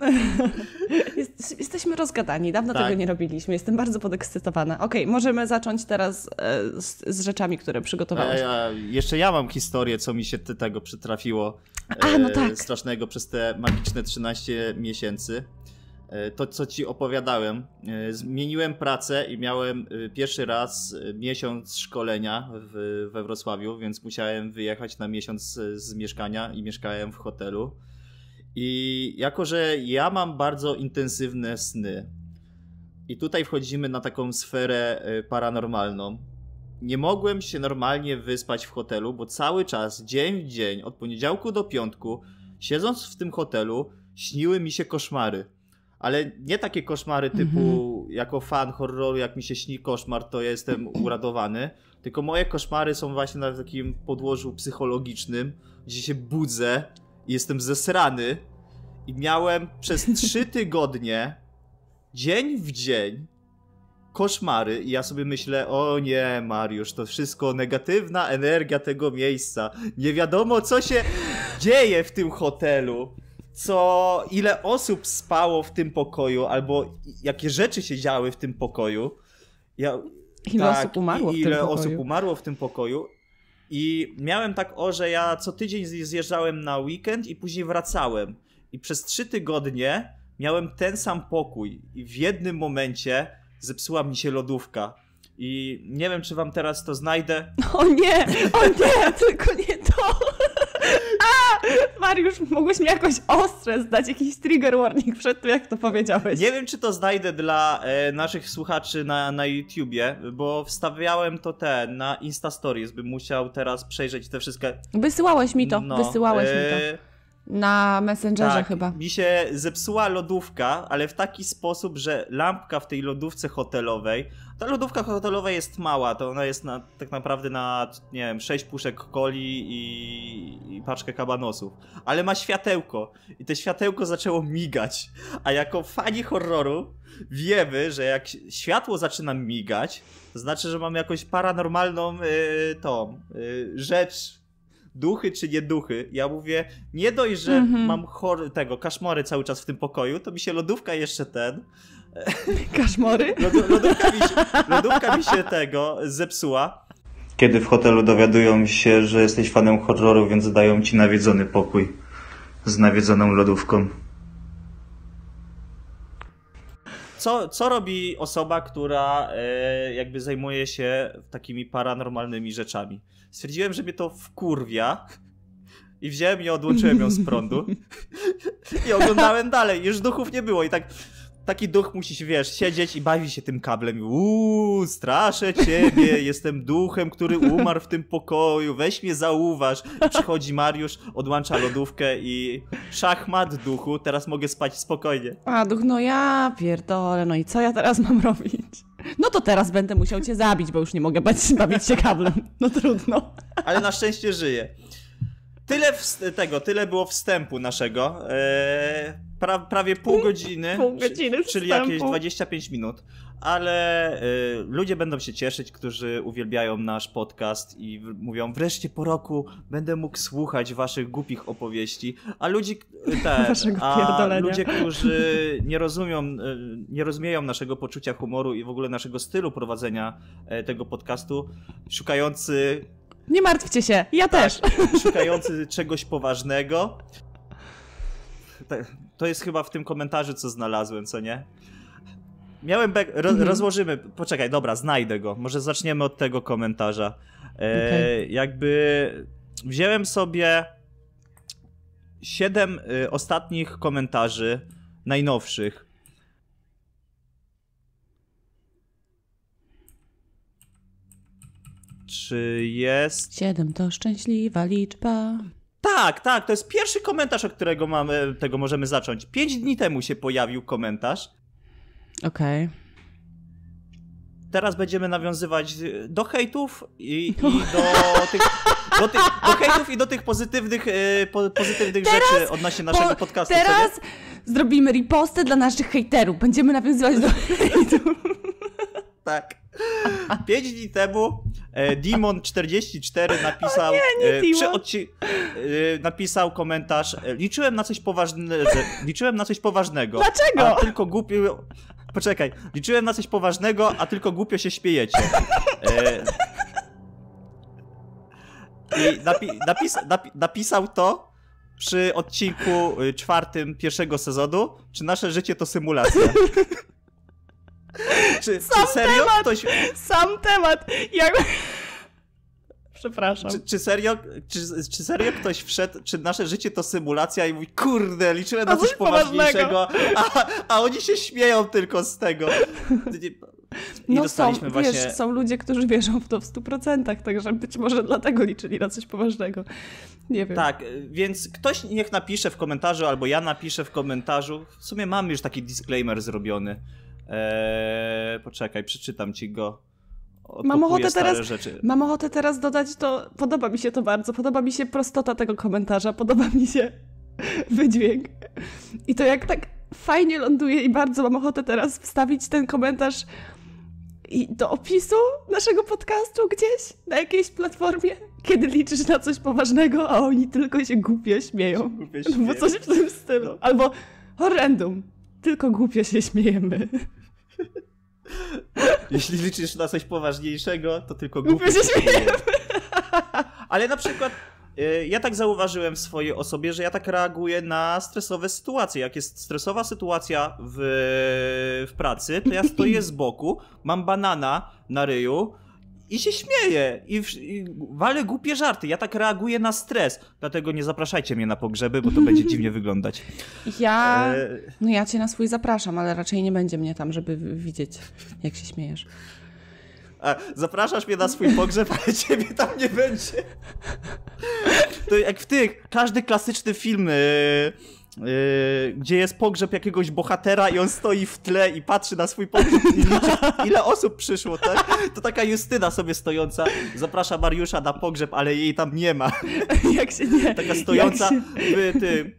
Jest, jesteśmy rozgadani, dawno tak. tego nie robiliśmy. Jestem bardzo podekscytowana. Okej, okay, możemy zacząć teraz e, z, z, rzeczami, które przygotowałeś. E, e, jeszcze ja mam historię, co mi się tego przytrafiło. A, no e, tak. Strasznego przez te magiczne 13 miesięcy. E, to, co ci opowiadałem, zmieniłem pracę i miałem pierwszy raz miesiąc szkolenia w, we Wrocławiu, więc musiałem wyjechać na miesiąc z mieszkania i mieszkałem w hotelu. I jako, że ja mam bardzo intensywne sny, i tutaj wchodzimy na taką sferę y, paranormalną. Nie mogłem się normalnie wyspać w hotelu, bo cały czas, dzień w dzień, od poniedziałku do piątku, siedząc w tym hotelu, śniły mi się koszmary. Ale nie takie koszmary mhm. typu, jako fan horroru, jak mi się śni koszmar, to jestem uradowany. Tylko moje koszmary są właśnie na takim podłożu psychologicznym, gdzie się budzę i jestem zesrany i miałem przez trzy tygodnie, dzień w dzień, koszmary i ja sobie myślę, o nie Mariusz, to wszystko negatywna energia tego miejsca, nie wiadomo co się dzieje w tym hotelu co ile osób spało w tym pokoju, albo jakie rzeczy się działy w tym pokoju. Ja, ile tak, osób umarło ile w tym osób pokoju. osób umarło w tym pokoju. I miałem tak o, że ja co tydzień zjeżdżałem na weekend i później wracałem. I przez trzy tygodnie miałem ten sam pokój i w jednym momencie zepsuła mi się lodówka. I nie wiem, czy wam teraz to znajdę. O nie, o nie, tylko nie to. Mariusz, mogłeś mi jakoś ostre zdać, jakiś trigger warning przed tym, jak to powiedziałeś. Nie wiem, czy to znajdę dla e, naszych słuchaczy na, na YouTubie, bo wstawiałem to te na Insta Stories, bym musiał teraz przejrzeć te wszystkie... Wysyłałeś mi to, no, wysyłałeś e... mi to. E, na Messengerze tak, chyba. Mi się zepsuła lodówka, ale w taki sposób, że lampka w tej lodówce hotelowej. Ta lodówka hotelowa jest mała, to ona jest na, tak naprawdę na, nie wiem, sześć puszek coli i, i paczkę kabanosów. Ale ma światełko i to światełko zaczęło migać. A jako fani horroru wiemy, że jak światło zaczyna migać, to znaczy, że mamy jakąś paranormalną yy, tą yy, rzecz duchy czy nie duchy. Ja mówię, nie dość, że mm -hmm. mam chory, tego, kaszmory cały czas w tym pokoju, to mi się lodówka jeszcze ten... Kaszmory? Lod, lodówka, mi się, lodówka mi się tego zepsuła. Kiedy w hotelu dowiadują się, że jesteś fanem horroru, więc dają ci nawiedzony pokój z nawiedzoną lodówką. Co, co robi osoba, która e, jakby zajmuje się takimi paranormalnymi rzeczami? Stwierdziłem, że mnie to wkurwia. I wziąłem i odłączyłem ją z prądu. I oglądałem dalej. Już duchów nie było. I tak taki duch musisz, wiesz, siedzieć i bawić się tym kablem. Uuu, straszę ciebie, jestem duchem, który umarł w tym pokoju, weź mnie zauważ. Przychodzi Mariusz, odłącza lodówkę i szachmat duchu, teraz mogę spać spokojnie. A duch, no ja pierdolę, no i co ja teraz mam robić? No to teraz będę musiał cię zabić, bo już nie mogę bawić się kablem. No trudno. Ale na szczęście żyję. Tyle tego, tyle było wstępu naszego. Eee pra, prawie pół mm, godziny, pół godziny czyli, czyli jakieś 25 minut, ale y, ludzie będą się cieszyć, którzy uwielbiają nasz podcast i mówią wreszcie po roku będę mógł słuchać waszych głupich opowieści, a ludzi y, te, a ludzie, którzy nie rozumią, y, nie rozumieją naszego poczucia humoru i w ogóle naszego stylu prowadzenia y, tego podcastu, szukający nie martwcie się, ja tak, też. Szukający czegoś poważnego, to jest chyba w tym komentarzu, co znalazłem, co nie? Miałem Ro mhm. Rozłożymy. Poczekaj, dobra, znajdę go. Może zaczniemy od tego komentarza. E, okay. Jakby wziąłem sobie siedem y, ostatnich komentarzy, najnowszych. Czy jest. Siedem to szczęśliwa liczba. Tak, tak, to jest pierwszy komentarz, od którego mamy, tego możemy zacząć. Pięć dni temu się pojawił komentarz. Okej. Okay. Teraz będziemy nawiązywać y, do hejtów i, i no. do tych. Do, do hejtów i do tych pozytywnych, y, po, pozytywnych teraz, rzeczy odnośnie naszego po, podcastu. Teraz sobie. zrobimy ripostę dla naszych hejterów. Będziemy nawiązywać do hejtów tak. Pięć dni temu e, Demon44 napisał, nie, nie e, e, napisał komentarz liczyłem na coś poważnego, liczyłem na coś poważnego. Dlaczego? A tylko głupio. Poczekaj, liczyłem na coś poważnego, a tylko głupio się śmiejecie. I napi napis napi napisał to przy odcinku czwartym pierwszego sezonu, czy nasze życie to symulacja. Czy, sam czy serio? Temat, Ktoś... Sam temat! Jak... Przepraszam. Czy, czy, serio, czy, czy serio ktoś wszedł, czy nasze życie to symulacja i mówi, kurde, liczyłem na coś poważniejszego, a, a oni się śmieją tylko z tego. I no są, właśnie... wiesz, są ludzie, którzy wierzą w to w 100%, także być może dlatego liczyli na coś poważnego. Nie wiem. Tak, więc ktoś niech napisze w komentarzu, albo ja napiszę w komentarzu. W sumie mamy już taki disclaimer zrobiony. Eee, poczekaj, przeczytam ci go. mam ochotę, teraz, mam ochotę teraz dodać to. Podoba mi się to bardzo. Podoba mi się prostota tego komentarza. Podoba mi się wydźwięk. I to jak tak fajnie ląduje i bardzo mam ochotę teraz wstawić ten komentarz i do opisu naszego podcastu gdzieś, na jakiejś platformie, kiedy liczysz na coś poważnego, a oni tylko się głupio śmieją. Głupio śmieją. Albo coś w tym stylu. Albo horrendum, tylko głupio się śmiejemy. Jeśli liczysz na coś poważniejszego, to tylko głupie. Ale na przykład y, ja tak zauważyłem w swojej osobie, że ja tak reaguję na stresowe sytuacje. Jak jest stresowa sytuacja w, w pracy, to ja stoję z boku, mam banana na ryju, i się śmieje i, i wale głupie żarty. Ja tak reaguję na stres, dlatego nie zapraszajcie mnie na pogrzeby, bo to będzie dziwnie wyglądać. Ja, e, no ja cię na swój zapraszam, ale raczej nie będzie mnie tam, żeby widzieć, jak się śmiejesz. A, zapraszasz mnie na swój pogrzeb, ale ciebie tam nie będzie. To jak w tych, każdy klasyczny film... Yy Yy, gdzie jest pogrzeb jakiegoś bohatera i on stoi w tle i patrzy na swój pogrzeb i liczy, ile osób przyszło, tak? To taka Justyna sobie stojąca zaprasza Mariusza na pogrzeb, ale jej tam nie ma. Jak się nie... Taka stojąca się... w, ty,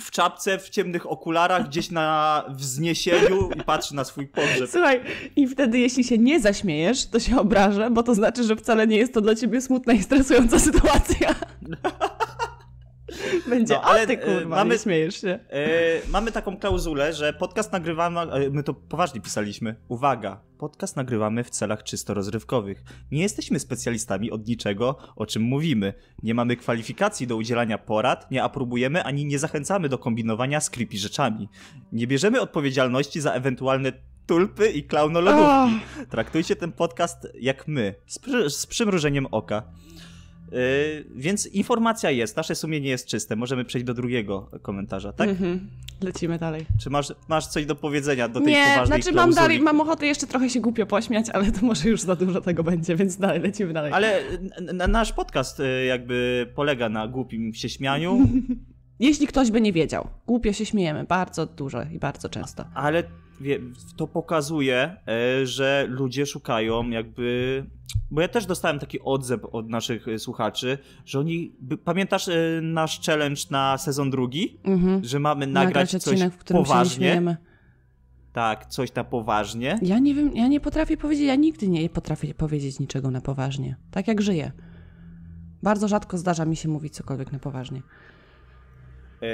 w czapce, w ciemnych okularach, gdzieś na wzniesieniu i patrzy na swój pogrzeb. Słuchaj, i wtedy jeśli się nie zaśmiejesz, to się obrażę, bo to znaczy, że wcale nie jest to dla ciebie smutna i stresująca sytuacja. Będzie, no, ale ty e, kurwa, mamy, śmiejesz się. Yy, mamy taką klauzulę, że podcast nagrywamy, e, my to poważnie pisaliśmy, uwaga, podcast nagrywamy w celach czysto rozrywkowych. Nie jesteśmy specjalistami od niczego, o czym mówimy. Nie mamy kwalifikacji do udzielania porad, nie aprobujemy ani nie zachęcamy do kombinowania z creepy rzeczami. Nie bierzemy odpowiedzialności za ewentualne tulpy i klaunologówki. Traktujcie ten podcast jak my, z, przy, z przymrużeniem oka. Y, więc informacja jest, nasze sumienie jest czyste. Możemy przejść do drugiego komentarza, tak? Mm-hmm. Lecimy dalej. Czy masz, masz coś do powiedzenia do tej Nie, poważnej Nie, znaczy mam, dalej, mam ochotę jeszcze trochę się głupio pośmiać, ale to może już za dużo tego będzie, więc dalej, lecimy dalej. Ale nasz podcast y, jakby polega na głupim się śmianiu. Jeśli ktoś by nie wiedział, głupio się śmiejemy bardzo dużo i bardzo często. Ale wie, to pokazuje, e, że ludzie szukają jakby. Bo ja też dostałem taki odzew od naszych e, słuchaczy, że oni. Pamiętasz e, nasz challenge na sezon drugi? Mhm. Że mamy nagrać, nagrać coś poważnie. tak, coś na poważnie. Ja nie wiem, ja nie potrafię powiedzieć, ja nigdy nie potrafię powiedzieć niczego na poważnie. Tak jak żyję. Bardzo rzadko zdarza mi się mówić cokolwiek na poważnie. E,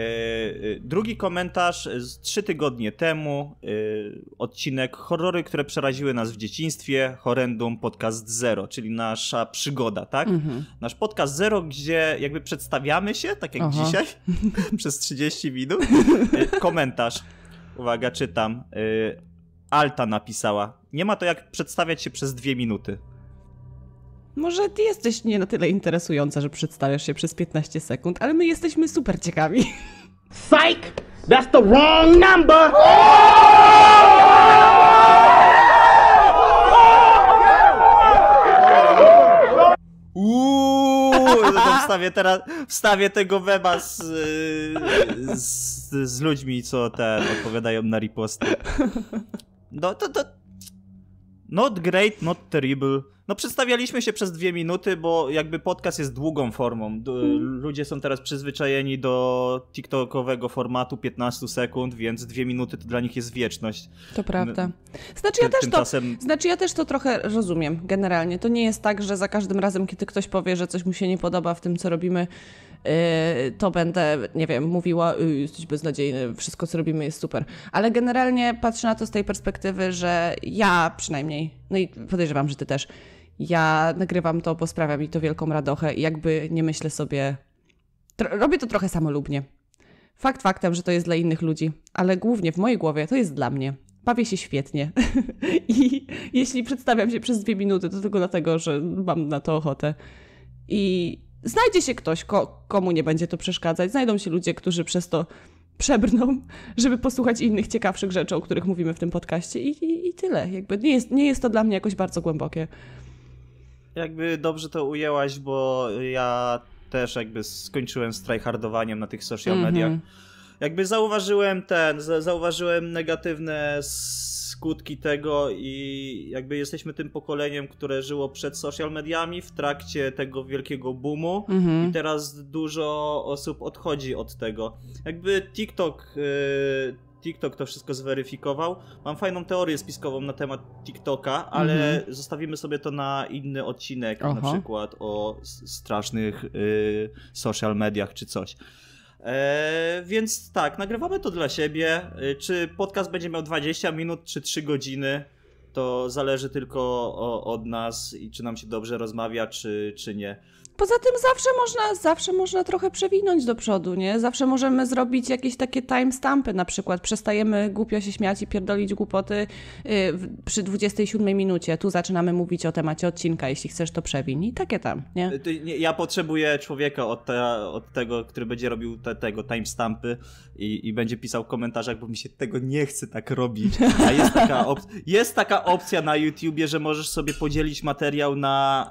e, drugi komentarz z trzy tygodnie temu. E, odcinek Horrory, które przeraziły nas w dzieciństwie. Horrendum Podcast Zero, czyli nasza przygoda, tak? Mhm. Nasz podcast Zero, gdzie jakby przedstawiamy się, tak jak Aha. dzisiaj, przez 30 minut. Komentarz. Uwaga, czytam. Alta napisała. Nie ma to jak przedstawiać się przez dwie minuty może ty jesteś nie na tyle interesująca, że przedstawiasz się przez 15 sekund, ale my jesteśmy super ciekawi. Psych! That's the wrong number! Uuu, no wstawię teraz, wstawię tego weba z, z, z ludźmi, co ten odpowiadają na riposty. No, to, to, Not great, not terrible. No przedstawialiśmy się przez dwie minuty, bo jakby podcast jest długą formą. Ludzie są teraz przyzwyczajeni do TikTokowego formatu 15 sekund, więc dwie minuty to dla nich jest wieczność. To prawda. Znaczy ja, też to, znaczy ja też to trochę rozumiem generalnie. To nie jest tak, że za każdym razem, kiedy ktoś powie, że coś mu się nie podoba w tym, co robimy, Y, to będę, nie wiem, mówiła, y, jesteś beznadziejny, wszystko co robimy jest super. Ale generalnie patrzę na to z tej perspektywy, że ja przynajmniej, no i podejrzewam, że ty też, ja nagrywam to, bo sprawia mi to wielką radochę i jakby nie myślę sobie, robię to trochę samolubnie. Fakt faktem, że to jest dla innych ludzi, ale głównie w mojej głowie to jest dla mnie. Bawię się świetnie. I jeśli przedstawiam się przez dwie minuty, to tylko dlatego, że mam na to ochotę. I znajdzie się ktoś, ko komu nie będzie to przeszkadzać. Znajdą się ludzie, którzy przez to przebrną, żeby posłuchać innych ciekawszych rzeczy, o których mówimy w tym podcaście i, i, i tyle. Jakby nie jest, nie jest to dla mnie jakoś bardzo głębokie. Jakby dobrze to ujęłaś, bo ja też jakby skończyłem z tryhardowaniem na tych social mhm. mediach. Mm -hmm. Jakby zauważyłem ten, zauważyłem negatywne skutki tego i jakby jesteśmy tym pokoleniem, które żyło przed social mediami w trakcie tego wielkiego boomu mhm. i teraz dużo osób odchodzi od tego. Jakby TikTok y, TikTok to wszystko zweryfikował. Mam fajną teorię spiskową na temat TikToka, ale mhm. zostawimy sobie to na inny odcinek, na przykład o strasznych y, social mediach czy coś. E, więc tak, nagrywamy to dla siebie. E, czy podcast będzie miał 20 minut, czy 3 godziny, to zależy tylko o, od nas i czy nam się dobrze rozmawia, czy, czy nie. Poza tym zawsze można, zawsze można trochę przewinąć do przodu, nie? Zawsze możemy zrobić jakieś takie timestampy na przykład. Przestajemy głupio się śmiać i pierdolić głupoty y, przy 27 minucie. Tu zaczynamy mówić o temacie odcinka, jeśli chcesz to przewin i takie tam, y, nie? Ja potrzebuję człowieka od, te, od tego, który będzie robił te, tego timestampy i, i będzie pisał w komentarzach, bo mi się tego nie chce tak robić. A jest taka, op- jest taka opcja na YouTubie, że możesz sobie podzielić materiał na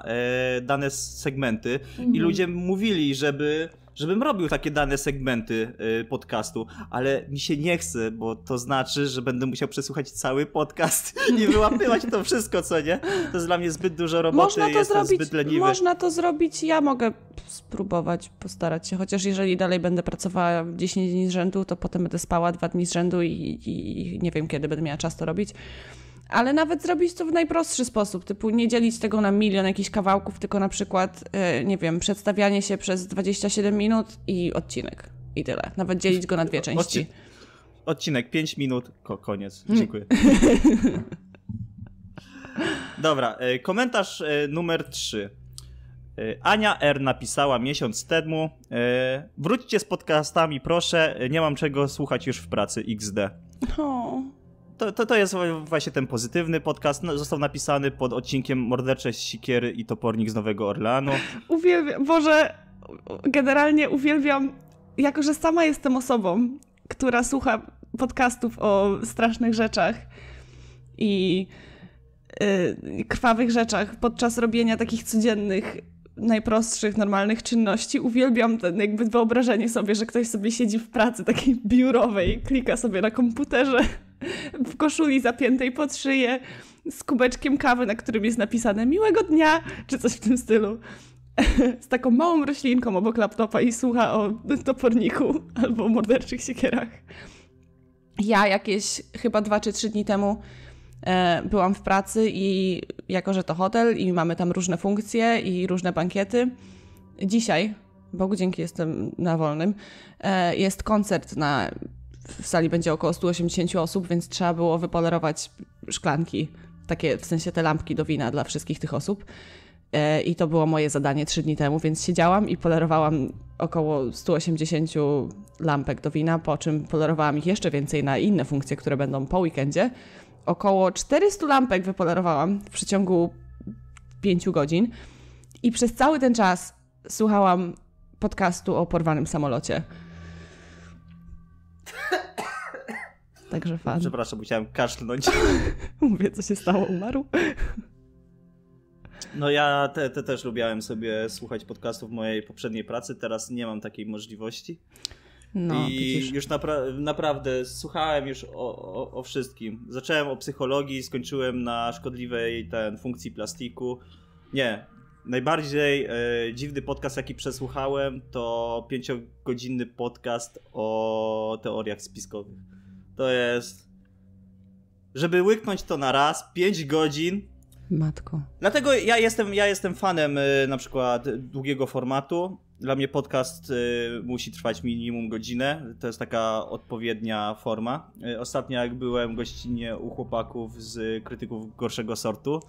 e, dane segmenty Mhm. i ludzie mówili, żeby żebym robił takie dane segmenty y, podcastu, ale mi się nie chce, bo to znaczy, że będę musiał przesłuchać cały podcast i wyłapywać to wszystko, co nie? To jest dla mnie zbyt dużo roboty, można to jestem zrobić, zbyt leniwy. Można to zrobić, ja mogę spróbować, postarać się, chociaż jeżeli dalej będę pracowała 10 dni z rzędu, to potem będę spała dwa dni z rzędu i, i nie wiem, kiedy będę miała czas to robić ale nawet zrobić to w najprostszy sposób, typu nie dzielić tego na milion jakichś kawałków, tylko na przykład, e, nie wiem, przedstawianie się przez 27 minut i odcinek. I tyle. Nawet dzielić go na dwie części. Odcinek 5 minut, ko koniec. Hmm. Dziękuję. Dobra, e, komentarz e, numer 3. Ania R. napisała miesiąc temu. Wróćcie z podcastami, proszę. Nie mam czego słuchać już w pracy. XD. Oh. No to, to, to jest właśnie ten pozytywny podcast. No, został napisany pod odcinkiem Mordercze Sikiery i Topornik z Nowego Orlanu. Uwielbiam, Boże, generalnie uwielbiam, jako że sama jestem osobą, która słucha podcastów o strasznych rzeczach i yy, krwawych rzeczach podczas robienia takich codziennych najprostszych, normalnych czynności. Uwielbiam ten jakby wyobrażenie sobie, że ktoś sobie siedzi w pracy takiej biurowej, klika sobie na komputerze w koszuli zapiętej pod szyję z kubeczkiem kawy, na którym jest napisane miłego dnia, czy coś w tym stylu. Z taką małą roślinką obok laptopa i słucha o toporniku albo o morderczych siekierach. Ja jakieś chyba dwa czy trzy dni temu e, byłam w pracy i jako, że to hotel i mamy tam różne funkcje i różne bankiety, dzisiaj, Bogu dzięki jestem na wolnym, e, jest koncert na w sali będzie około 180 osób, więc trzeba było wypolerować szklanki, takie w sensie te lampki do wina dla wszystkich tych osób. E, I to było moje zadanie trzy dni temu, więc siedziałam i polerowałam około 180 lampek do wina, po czym polerowałam ich jeszcze więcej na inne funkcje, które będą po weekendzie. Około 400 lampek wypolerowałam w przeciągu 5 godzin i przez cały ten czas słuchałam podcastu o porwanym samolocie. także fan. Przepraszam, musiałem kaszlnąć. Mówię, co się stało, umarł? No ja te, te, też lubiałem sobie słuchać podcastów mojej poprzedniej pracy, teraz nie mam takiej możliwości. No, I przecież. już napra- naprawdę słuchałem już o, o, o, wszystkim. Zacząłem o psychologii, skończyłem na szkodliwej ten, funkcji plastiku. Nie, najbardziej e, dziwny podcast, jaki przesłuchałem, to pięciogodzinny podcast o teoriach spiskowych. To jest. Żeby łyknąć to na raz, 5 godzin. Matko. Dlatego ja jestem, ja jestem fanem y, na przykład długiego formatu. Dla mnie podcast y, musi trwać minimum godzinę. To jest taka odpowiednia forma. Y, ostatnio jak byłem gościnnie u chłopaków z krytyków gorszego sortu,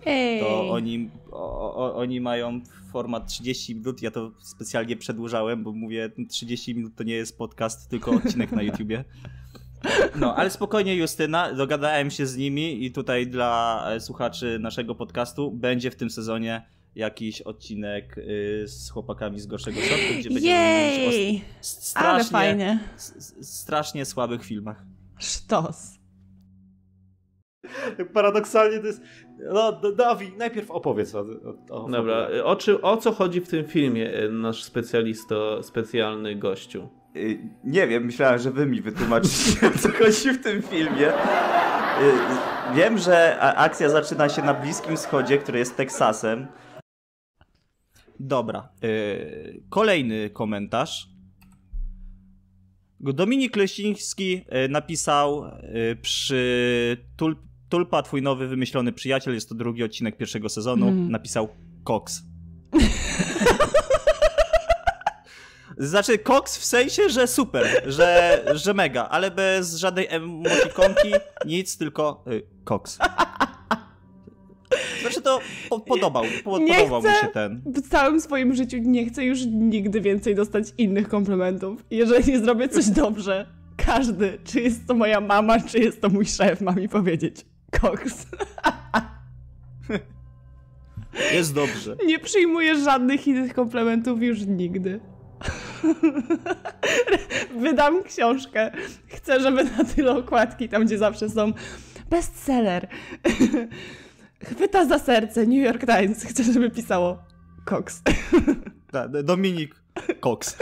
to oni, o, o, oni mają format 30 minut. Ja to specjalnie przedłużałem, bo mówię 30 no, minut to nie jest podcast, tylko odcinek na YouTubie. No, ale spokojnie Justyna, dogadałem się z nimi i tutaj dla e, słuchaczy naszego podcastu będzie w tym sezonie jakiś odcinek y, z chłopakami z Gorszego sortu, gdzie będziemy Jej! mówić o strasznie, strasznie słabych filmach. Sztos. Paradoksalnie to jest. No, Dawi, najpierw opowiedz o, o, o Dobra, o, czym, o co chodzi w tym filmie, y, nasz specjalisto, specjalny gościu? Y, nie wiem, myślałem, że wy mi wytłumaczycie, co chodzi w tym filmie. Y, y, wiem, że akcja zaczyna się na Bliskim Wschodzie, który jest Teksasem. Dobra. Kolejny komentarz. Dominik Lesiński napisał przy Tulpa, twój nowy wymyślony przyjaciel, jest to drugi odcinek pierwszego sezonu, mm. napisał Koks. Znaczy koks w sensie, że super, że, że mega, ale bez żadnej emotikonki, nic, tylko y, koks. Znaczy to po podobał, po nie podobał chcę, mu się ten. W całym swoim życiu nie chcę już nigdy więcej dostać innych komplementów. Jeżeli nie zrobię coś dobrze, każdy, czy jest to moja mama, czy jest to mój szef, ma mi powiedzieć koks. Jest dobrze. Nie przyjmuję żadnych innych komplementów już nigdy. Wydam książkę. Chcę, żeby na tyle okładki, tam gdzie zawsze są bestseller. Chwyta za serce New York Times. Chcę, żeby pisało Cox. Tak, Dominik Cox.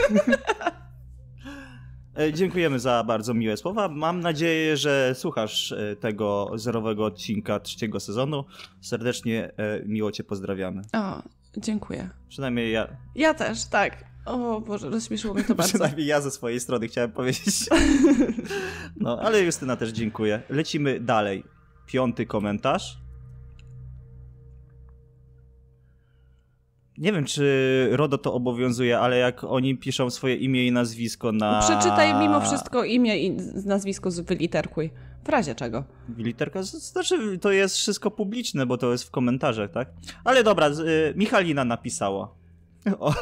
E, dziękujemy za bardzo miłe słowa. Mam nadzieję, że słuchasz e, tego zerowego odcinka trzeciego sezonu. Serdecznie e, miło Cię pozdrawiamy. O, dziękuję. Przynajmniej ja. Ja też, tak. O Boże, rozśmieszyło mnie to bardzo. Przynajmniej ja ze swojej strony chciałem powiedzieć. No, ale Justyna też dziękuję. Lecimy dalej. Piąty komentarz. Nie wiem, czy RODO to obowiązuje, ale jak oni piszą swoje imię i nazwisko na... No, przeczytaj mimo wszystko imię i nazwisko z wyliterkuj. W razie czego. Wyliterka? Znaczy, to jest wszystko publiczne, bo to jest w komentarzach, tak? Ale dobra, y, Michalina napisała. O.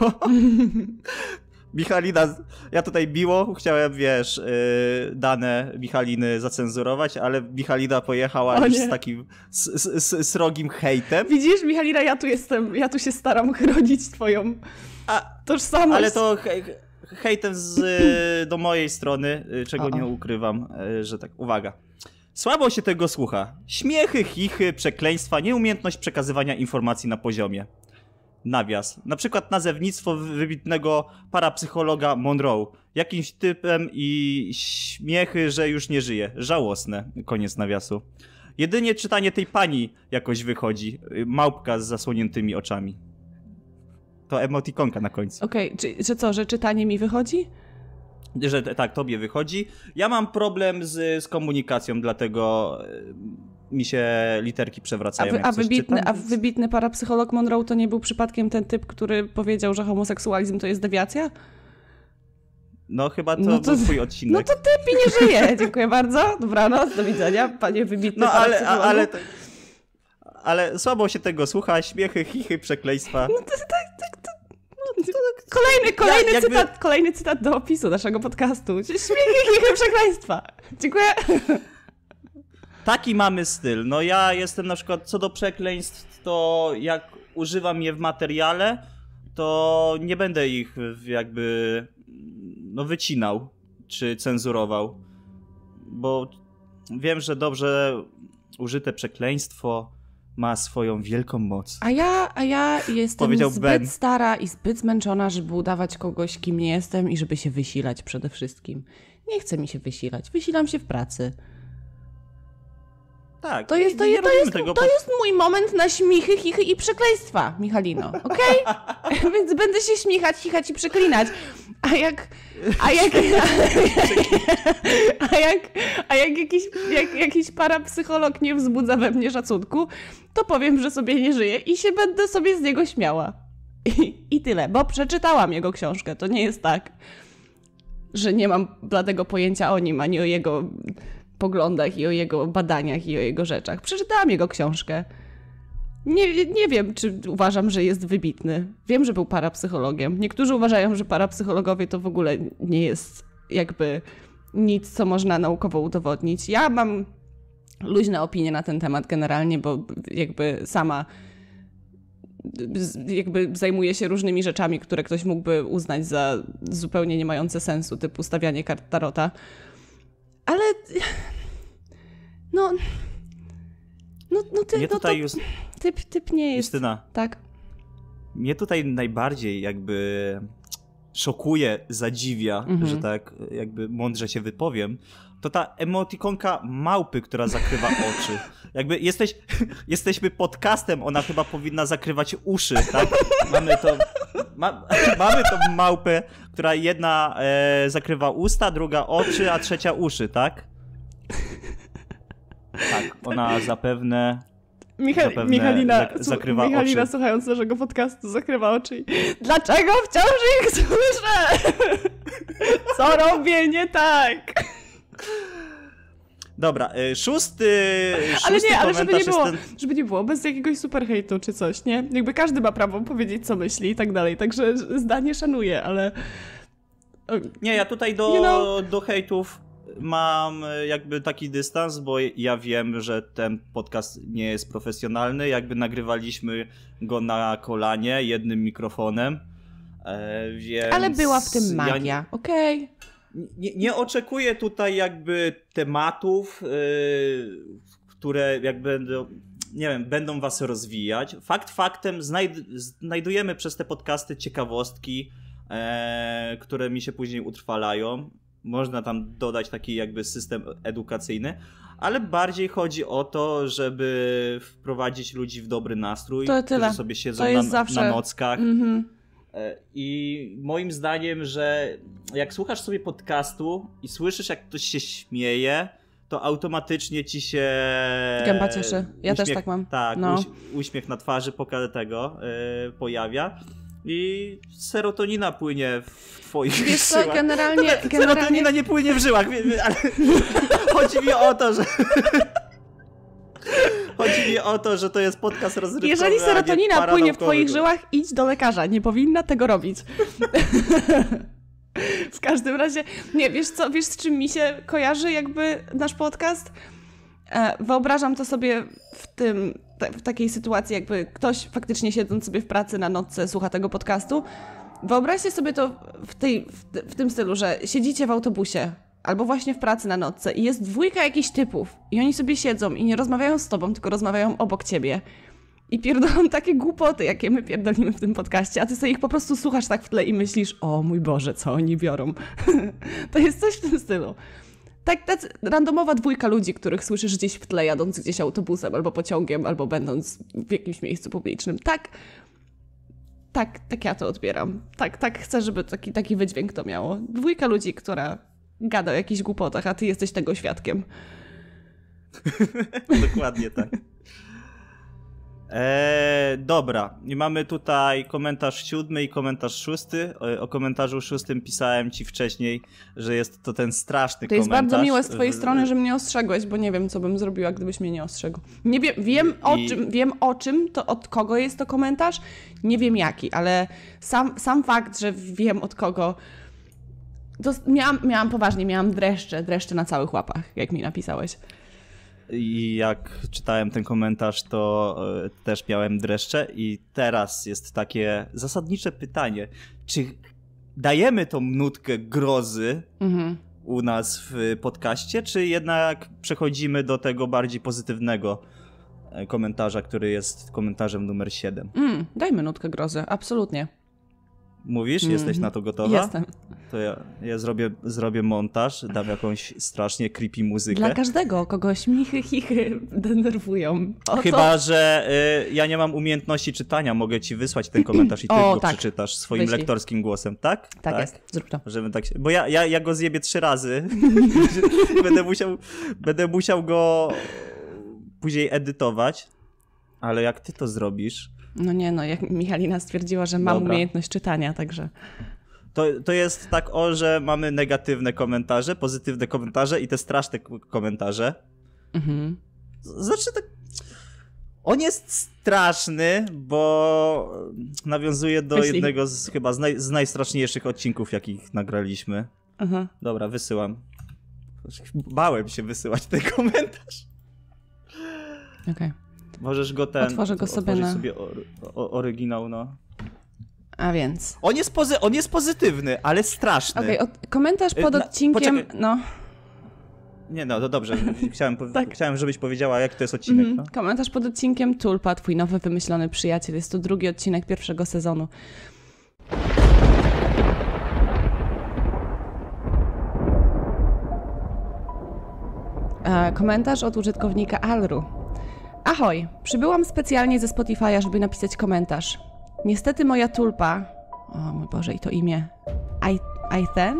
Michalina, ja tutaj biło, chciałem, wiesz, y, dane Michaliny zacenzurować, ale Michalina pojechała już z takim s, s, srogim hejtem. Widzisz, Michalina, ja tu jestem, ja tu się staram chronić twoją A, tożsamość. Ale to hej, hejtem z, y, do mojej strony, y, czego A -a. nie ukrywam, że tak, uwaga. Słabo się tego słucha. Śmiechy, chichy, przekleństwa, nieumiejętność przekazywania informacji na poziomie nawias. Na przykład nazewnictwo wybitnego parapsychologa Monroe. Jakimś typem i śmiechy, że już nie żyje. Żałosne. Koniec nawiasu. Jedynie czytanie tej pani jakoś wychodzi. Małpka z zasłoniętymi oczami. To emotikonka na końcu. Okej, okay, że co, że czytanie mi wychodzi? Że tak, tobie wychodzi. Ja mam problem z, z komunikacją, dlatego mi się literki przewracają. A, wy, a wybitny, czytam, więc... a wybitny parapsycholog Monroe to nie był przypadkiem ten typ, który powiedział, że homoseksualizm to jest dewiacja? No chyba to, no to był twój no odcinek. No to typ i nie żyje. Dziękuję bardzo. Dobranoc, do widzenia, panie wybitny No ale, ale, ale słabo się tego słucha, śmiechy, chichy, przekleństwa. No to, tak, to, to, kolejny, kolejny, ja, cytat, jakby... kolejny cytat do opisu naszego podcastu. Śmiechy, chichy, przekleństwa. Dziękuję taki mamy styl. No ja jestem na przykład, co do przekleństw, to jak używam je w materiale, to nie będę ich jakby no wycinał czy cenzurował, bo wiem, że dobrze użyte przekleństwo ma swoją wielką moc. A ja, a ja jestem zbyt ben. stara i zbyt zmęczona, żeby udawać kogoś, kim nie jestem i żeby się wysilać przede wszystkim. Nie chcę mi się wysilać. Wysilam się w pracy. Tak. To jest, to, nie, to, jest, tego, to bo... jest mój moment na śmichy, chichy i przekleństwa, Michalino, okej? Okay? Więc będę się śmiechać, chichać i przeklinać. A jak... A jak... A jak, a jak, jakiś, jak jakiś parapsycholog nie wzbudza we mnie szacunku, to powiem, że sobie nie żyję i się będę sobie z niego śmiała. I, i tyle, bo przeczytałam jego książkę, to nie jest tak, że nie mam bladego pojęcia o nim, ani o jego poglądach i o jego badaniach i o jego rzeczach. Przeczytałam jego książkę. Nie, nie wiem, czy uważam, że jest wybitny. Wiem, że był parapsychologiem. Niektórzy uważają, że parapsychologowie to w ogóle nie jest jakby nic, co można naukowo udowodnić. Ja mam luźne opinie na ten temat generalnie, bo jakby sama jakby zajmuje się różnymi rzeczami, które ktoś mógłby uznać za zupełnie nie mające sensu, typu stawianie kart tarota. Ale no, no, no ty, mnie no to, już... typ, typ nie jest. Justyna. Tak. Mnie tutaj najbardziej jakby szokuje, zadziwia, mhm. że tak jakby mądrze się wypowiem, to ta emotikonka małpy, która zakrywa oczy. Jakby jesteś, jesteśmy podcastem, ona chyba powinna zakrywać uszy, tak? Mamy to, ma, mamy tą małpę, która jedna e, zakrywa usta, druga oczy, a trzecia uszy, tak? Tak, ona zapewne Michal, Michalina, zakrywa Michalina oczy. słuchając naszego podcastu zakrywa oczy. Dlaczego wciąż ich słyszę? Co robię nie tak? Dobra, y, szósty, szósty Ale nie, ale żeby nie, było, ten... żeby nie było, bez jakiegoś super hejtu czy coś, nie? Jakby każdy ma prawo powiedzieć, co myśli i tak dalej, także zdanie szanuję, ale... Nie, ja tutaj do, you know... do hejtów mam e, jakby taki dystans, bo ja wiem, że ten podcast nie jest profesjonalny. Jakby nagrywaliśmy go na kolanie jednym mikrofonem. E, więc Ale była w tym magia, ja nie, okej. Okay. Nie, nie, oczekuję tutaj jakby tematów, e, które jakby będą, nie wiem, będą was rozwijać. Fakt faktem znajd znajdujemy przez te podcasty ciekawostki, które mi się później utrwalają można tam dodać taki jakby system edukacyjny, ale bardziej chodzi o to, żeby wprowadzić ludzi w dobry nastrój, to tyle. którzy sobie siedzą na, zawsze... na, nockach. Mm-hmm. I moim zdaniem, że jak słuchasz sobie podcastu i słyszysz, jak ktoś się śmieje, to automatycznie ci się. Gęba cieszy. Ja uśmiech, też tak mam. Tak, no. uśmiech na twarzy poka tego yy, pojawia i serotonina płynie w twoich Wiesz co, żyłach. Generalnie, generalnie... Serotonina nie płynie w żyłach, ale chodzi mi o to, że... Chodzi mi o to, że to jest podcast rozrywkowy. Jeżeli serotonina płynie w twoich żyłach, idź do lekarza. Nie powinna tego robić. w każdym razie, nie, wiesz co, wiesz z czym mi się kojarzy jakby nasz podcast? E, wyobrażam to sobie w tym w takiej sytuacji, jakby ktoś faktycznie siedząc sobie w pracy na nocce słucha tego podcastu. Wyobraźcie sobie to w, tej, w, w tym stylu, że siedzicie w autobusie albo właśnie w pracy na nocce i jest dwójka jakichś typów i oni sobie siedzą i nie rozmawiają z tobą, tylko rozmawiają obok ciebie i pierdolą takie głupoty, jakie my pierdolimy w tym podcaście, a ty sobie ich po prostu słuchasz tak w tle i myślisz, o mój Boże, co oni biorą. to jest coś w tym stylu tak, tak randomowa dwójka ludzi, których słyszysz gdzieś w tle, jadąc gdzieś autobusem albo pociągiem, albo będąc w jakimś miejscu publicznym. Tak, tak, tak ja to odbieram. Tak, tak chcę, żeby taki, taki wydźwięk to miało. Dwójka ludzi, która gada o jakichś głupotach, a ty jesteś tego świadkiem. Dokładnie tak. Eee, dobra, I mamy tutaj komentarz siódmy i komentarz szósty. O, e, o, komentarzu szóstym pisałem ci wcześniej, że jest to ten straszny komentarz. To jest komentarz, bardzo miłe z twojej strony, że mnie ostrzegłeś, bo nie wiem, co bym zrobiła, gdybyś mnie nie ostrzegł. Nie wiem, wiem I... o czym, wiem o czym, to od kogo jest to komentarz, nie wiem jaki, ale sam, sam fakt, że wiem od kogo... To miałam, miałam poważnie, miałam dreszcze, dreszcze na całych łapach, jak mi napisałeś. I jak czytałem ten komentarz, to e, też miałem dreszcze. I teraz jest takie zasadnicze pytanie: czy dajemy tą nutkę grozy mhm. u nas w podcaście, czy jednak przechodzimy do tego bardziej pozytywnego? E, komentarza, który jest komentarzem numer 7. Mm, dajmy nutkę grozy, absolutnie. Mówisz? Jesteś na to mhm. gotowa? Jestem. To ja, ja zrobię, zrobię montaż, dam jakąś strasznie creepy muzykę. Dla każdego, kogoś michy, chichy denerwują. O, Chyba, że y, ja nie mam umiejętności czytania, mogę ci wysłać ten komentarz i ty o, go tak. przeczytasz swoim Wyślij. lektorskim głosem, tak? tak? tak? jest, zrób to. Żebym tak się... Bo ja, ja, ja go zjebię trzy razy. będę, musiał, będę musiał go później edytować, ale jak ty to zrobisz no nie, no jak Michalina stwierdziła, że mam Dobra. umiejętność czytania, także... To, to jest tak o, że mamy negatywne komentarze, pozytywne komentarze i te straszne komentarze. Mhm. Znaczy tak... On jest straszny, bo nawiązuje do Myśli. jednego z chyba z, naj, z, najstraszniejszych odcinków, jakich nagraliśmy. Aha. Dobra, wysyłam. Bałem się wysyłać ten komentarz. Okej. Okay. Możesz go ten. Otworzę go sobie na. sobie or, o, oryginał, no. A więc. On jest, pozy on jest pozytywny, ale straszny. Okej, okay, komentarz pod odcinkiem. No. Nie, no to dobrze. Chciałem, tak. chciałem, żebyś powiedziała, jak to jest odcinek. Mm, no. Komentarz pod odcinkiem Tulpa, twój nowy wymyślony przyjaciel. Jest to drugi odcinek pierwszego sezonu. E, komentarz od użytkownika Alru. Ahoj! Przybyłam specjalnie ze Spotify'a, żeby napisać komentarz. Niestety moja tulpa... O mój Boże, i to imię. I, I ten?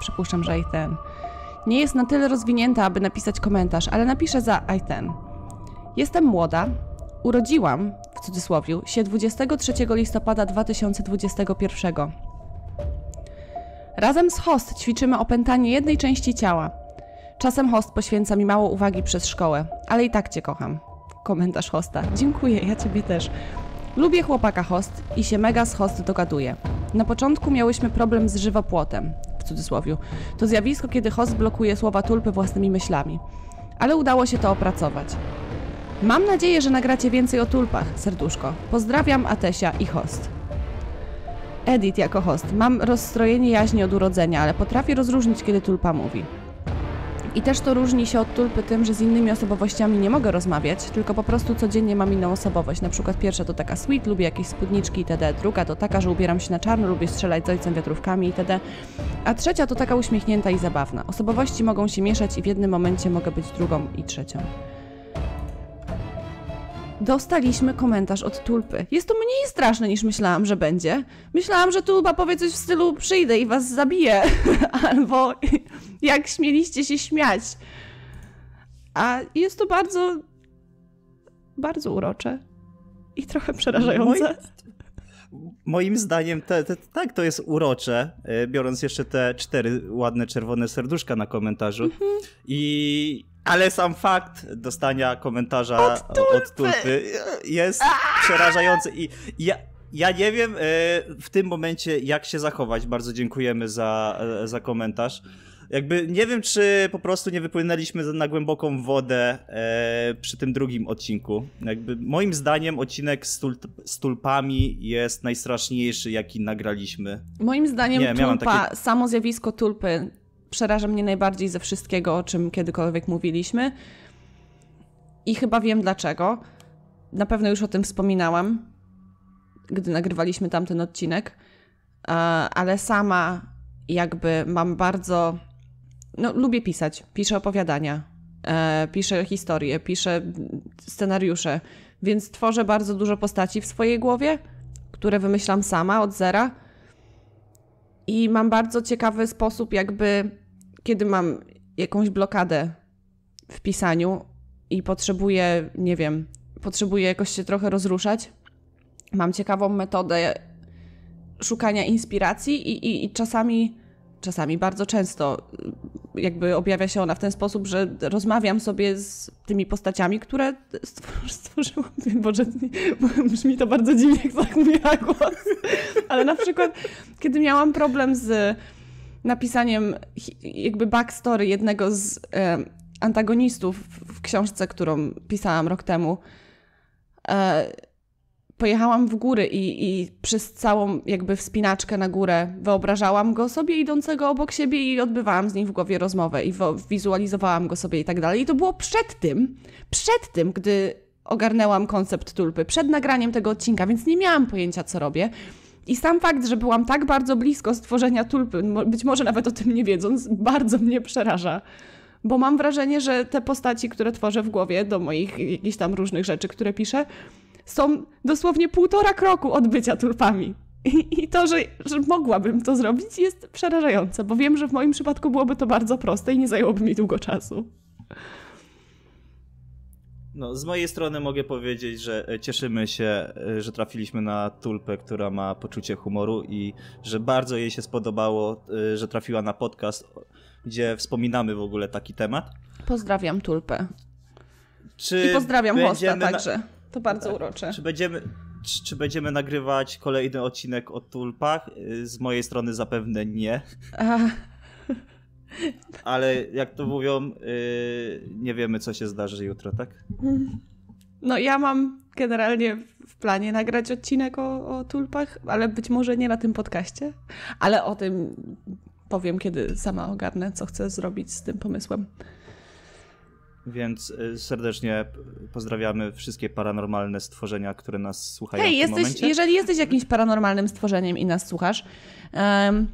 Przypuszczam, że I ten. Nie jest na tyle rozwinięta, aby napisać komentarz, ale napiszę za I ten. Jestem młoda. Urodziłam, w cudzysłowie, się 23 listopada 2021. Razem z host ćwiczymy opętanie jednej części ciała – Czasem host poświęca mi mało uwagi przez szkołę, ale i tak cię kocham. Komentarz hosta. Dziękuję, ja ciebie też. Lubię chłopaka host i się mega z host dogaduje. Na początku miałyśmy problem z żywopłotem, w cudzysłowie. To zjawisko, kiedy host blokuje słowa tulpy własnymi myślami. Ale udało się to opracować. Mam nadzieję, że nagracie więcej o tulpach, serduszko. Pozdrawiam Atesia i host. Edit jako host. Mam rozstrojenie jaźni od urodzenia, ale potrafię rozróżnić, kiedy tulpa mówi. I też to różni się od tulpy tym, że z innymi osobowościami nie mogę rozmawiać, tylko po prostu codziennie mam inną osobowość. Na przykład pierwsza to taka sweet, lubię jakieś spódniczki itd. Druga to taka, że ubieram się na czarno, lubię strzelać z ojcem wiatrówkami itd. A trzecia to taka uśmiechnięta i zabawna. Osobowości mogą się mieszać i w jednym momencie mogę być drugą i trzecią dostaliśmy komentarz od Tulpy. Jest to mniej straszne niż myślałam, że będzie. Myślałam, że Tulpa powie coś w stylu przyjdę i was zabiję, albo jak śmieliście się śmiać. A jest to bardzo, bardzo urocze i trochę przerażające. No moim zdaniem te, te, tak to jest urocze, e, biorąc jeszcze te cztery ładne czerwone serduszka na komentarzu. Mhm. I ale sam fakt dostania komentarza od tulpy, od tulpy jest przerażający. I ja, ja nie wiem e, w tym momencie, jak się zachować. Bardzo dziękujemy za, e, za komentarz. Jakby nie wiem, czy po prostu nie wypłynęliśmy na głęboką wodę e, przy tym drugim odcinku. Jakby moim zdaniem odcinek z, tul, z tulpami jest najstraszniejszy, jaki nagraliśmy. Moim zdaniem nie, tulpa, takie... samo zjawisko tulpy przeraża mnie najbardziej ze wszystkiego, o czym kiedykolwiek mówiliśmy. I chyba wiem dlaczego. Na pewno już o tym wspominałam, gdy nagrywaliśmy tamten odcinek, e, ale sama jakby mam bardzo no, lubię pisać. Piszę opowiadania, e, piszę historie, piszę scenariusze, więc tworzę bardzo dużo postaci w swojej głowie, które wymyślam sama od zera. I mam bardzo ciekawy sposób, jakby kiedy mam jakąś blokadę w pisaniu i potrzebuję, nie wiem, potrzebuję jakoś się trochę rozruszać. Mam ciekawą metodę szukania inspiracji i, i, i czasami czasami bardzo często jakby objawia się ona w ten sposób, że rozmawiam sobie z tymi postaciami, które stworzyłam. Boże, brzmi to bardzo dziwnie, jak tak mówiła głos. Ale na przykład, kiedy miałam problem z napisaniem jakby backstory jednego z antagonistów w książce, którą pisałam rok temu, e, pojechałam w góry i, i przez całą jakby wspinaczkę na górę wyobrażałam go sobie idącego obok siebie i odbywałam z nim w głowie rozmowę i wizualizowałam go sobie i tak dalej. I to było przed tym, przed tym, gdy ogarnęłam koncept tulpy, przed nagraniem tego odcinka, więc nie miałam pojęcia, co robię. I sam fakt, że byłam tak bardzo blisko stworzenia tulpy, być może nawet o tym nie wiedząc, bardzo mnie przeraża. Bo mam wrażenie, że te postaci, które tworzę w głowie do moich jakichś tam różnych rzeczy, które piszę, są dosłownie półtora kroku od bycia tulpami. I, to, że, że mogłabym to zrobić, jest przerażające, bo wiem, że w moim przypadku byłoby to bardzo proste i nie zajęłoby mi długo czasu. No, z mojej strony mogę powiedzieć, że e, cieszymy się, e, że trafiliśmy na Tulpę, która ma poczucie humoru i że bardzo jej się spodobało, e, że trafiła na podcast, gdzie wspominamy w ogóle taki temat. Pozdrawiam Tulpę. Czy I pozdrawiam hosta na... także. To bardzo tak. urocze. Czy będziemy, czy, czy będziemy nagrywać kolejny odcinek o tulpach? Y, z mojej strony zapewne nie. Ale jak to mówią, y, nie wiemy, co się zdarzy jutro, tak? No, ja mam generalnie w planie nagrać odcinek o, o tulpach, ale być może nie na tym podcaście, ale o tym powiem, kiedy sama ogarnę, co chcę zrobić z tym pomysłem. Więc y, serdecznie pozdrawiamy wszystkie paranormalne stworzenia, które nas słuchają. Hej, jesteś, momencie. jeżeli jesteś jakimś paranormalnym stworzeniem i nas słuchasz, um,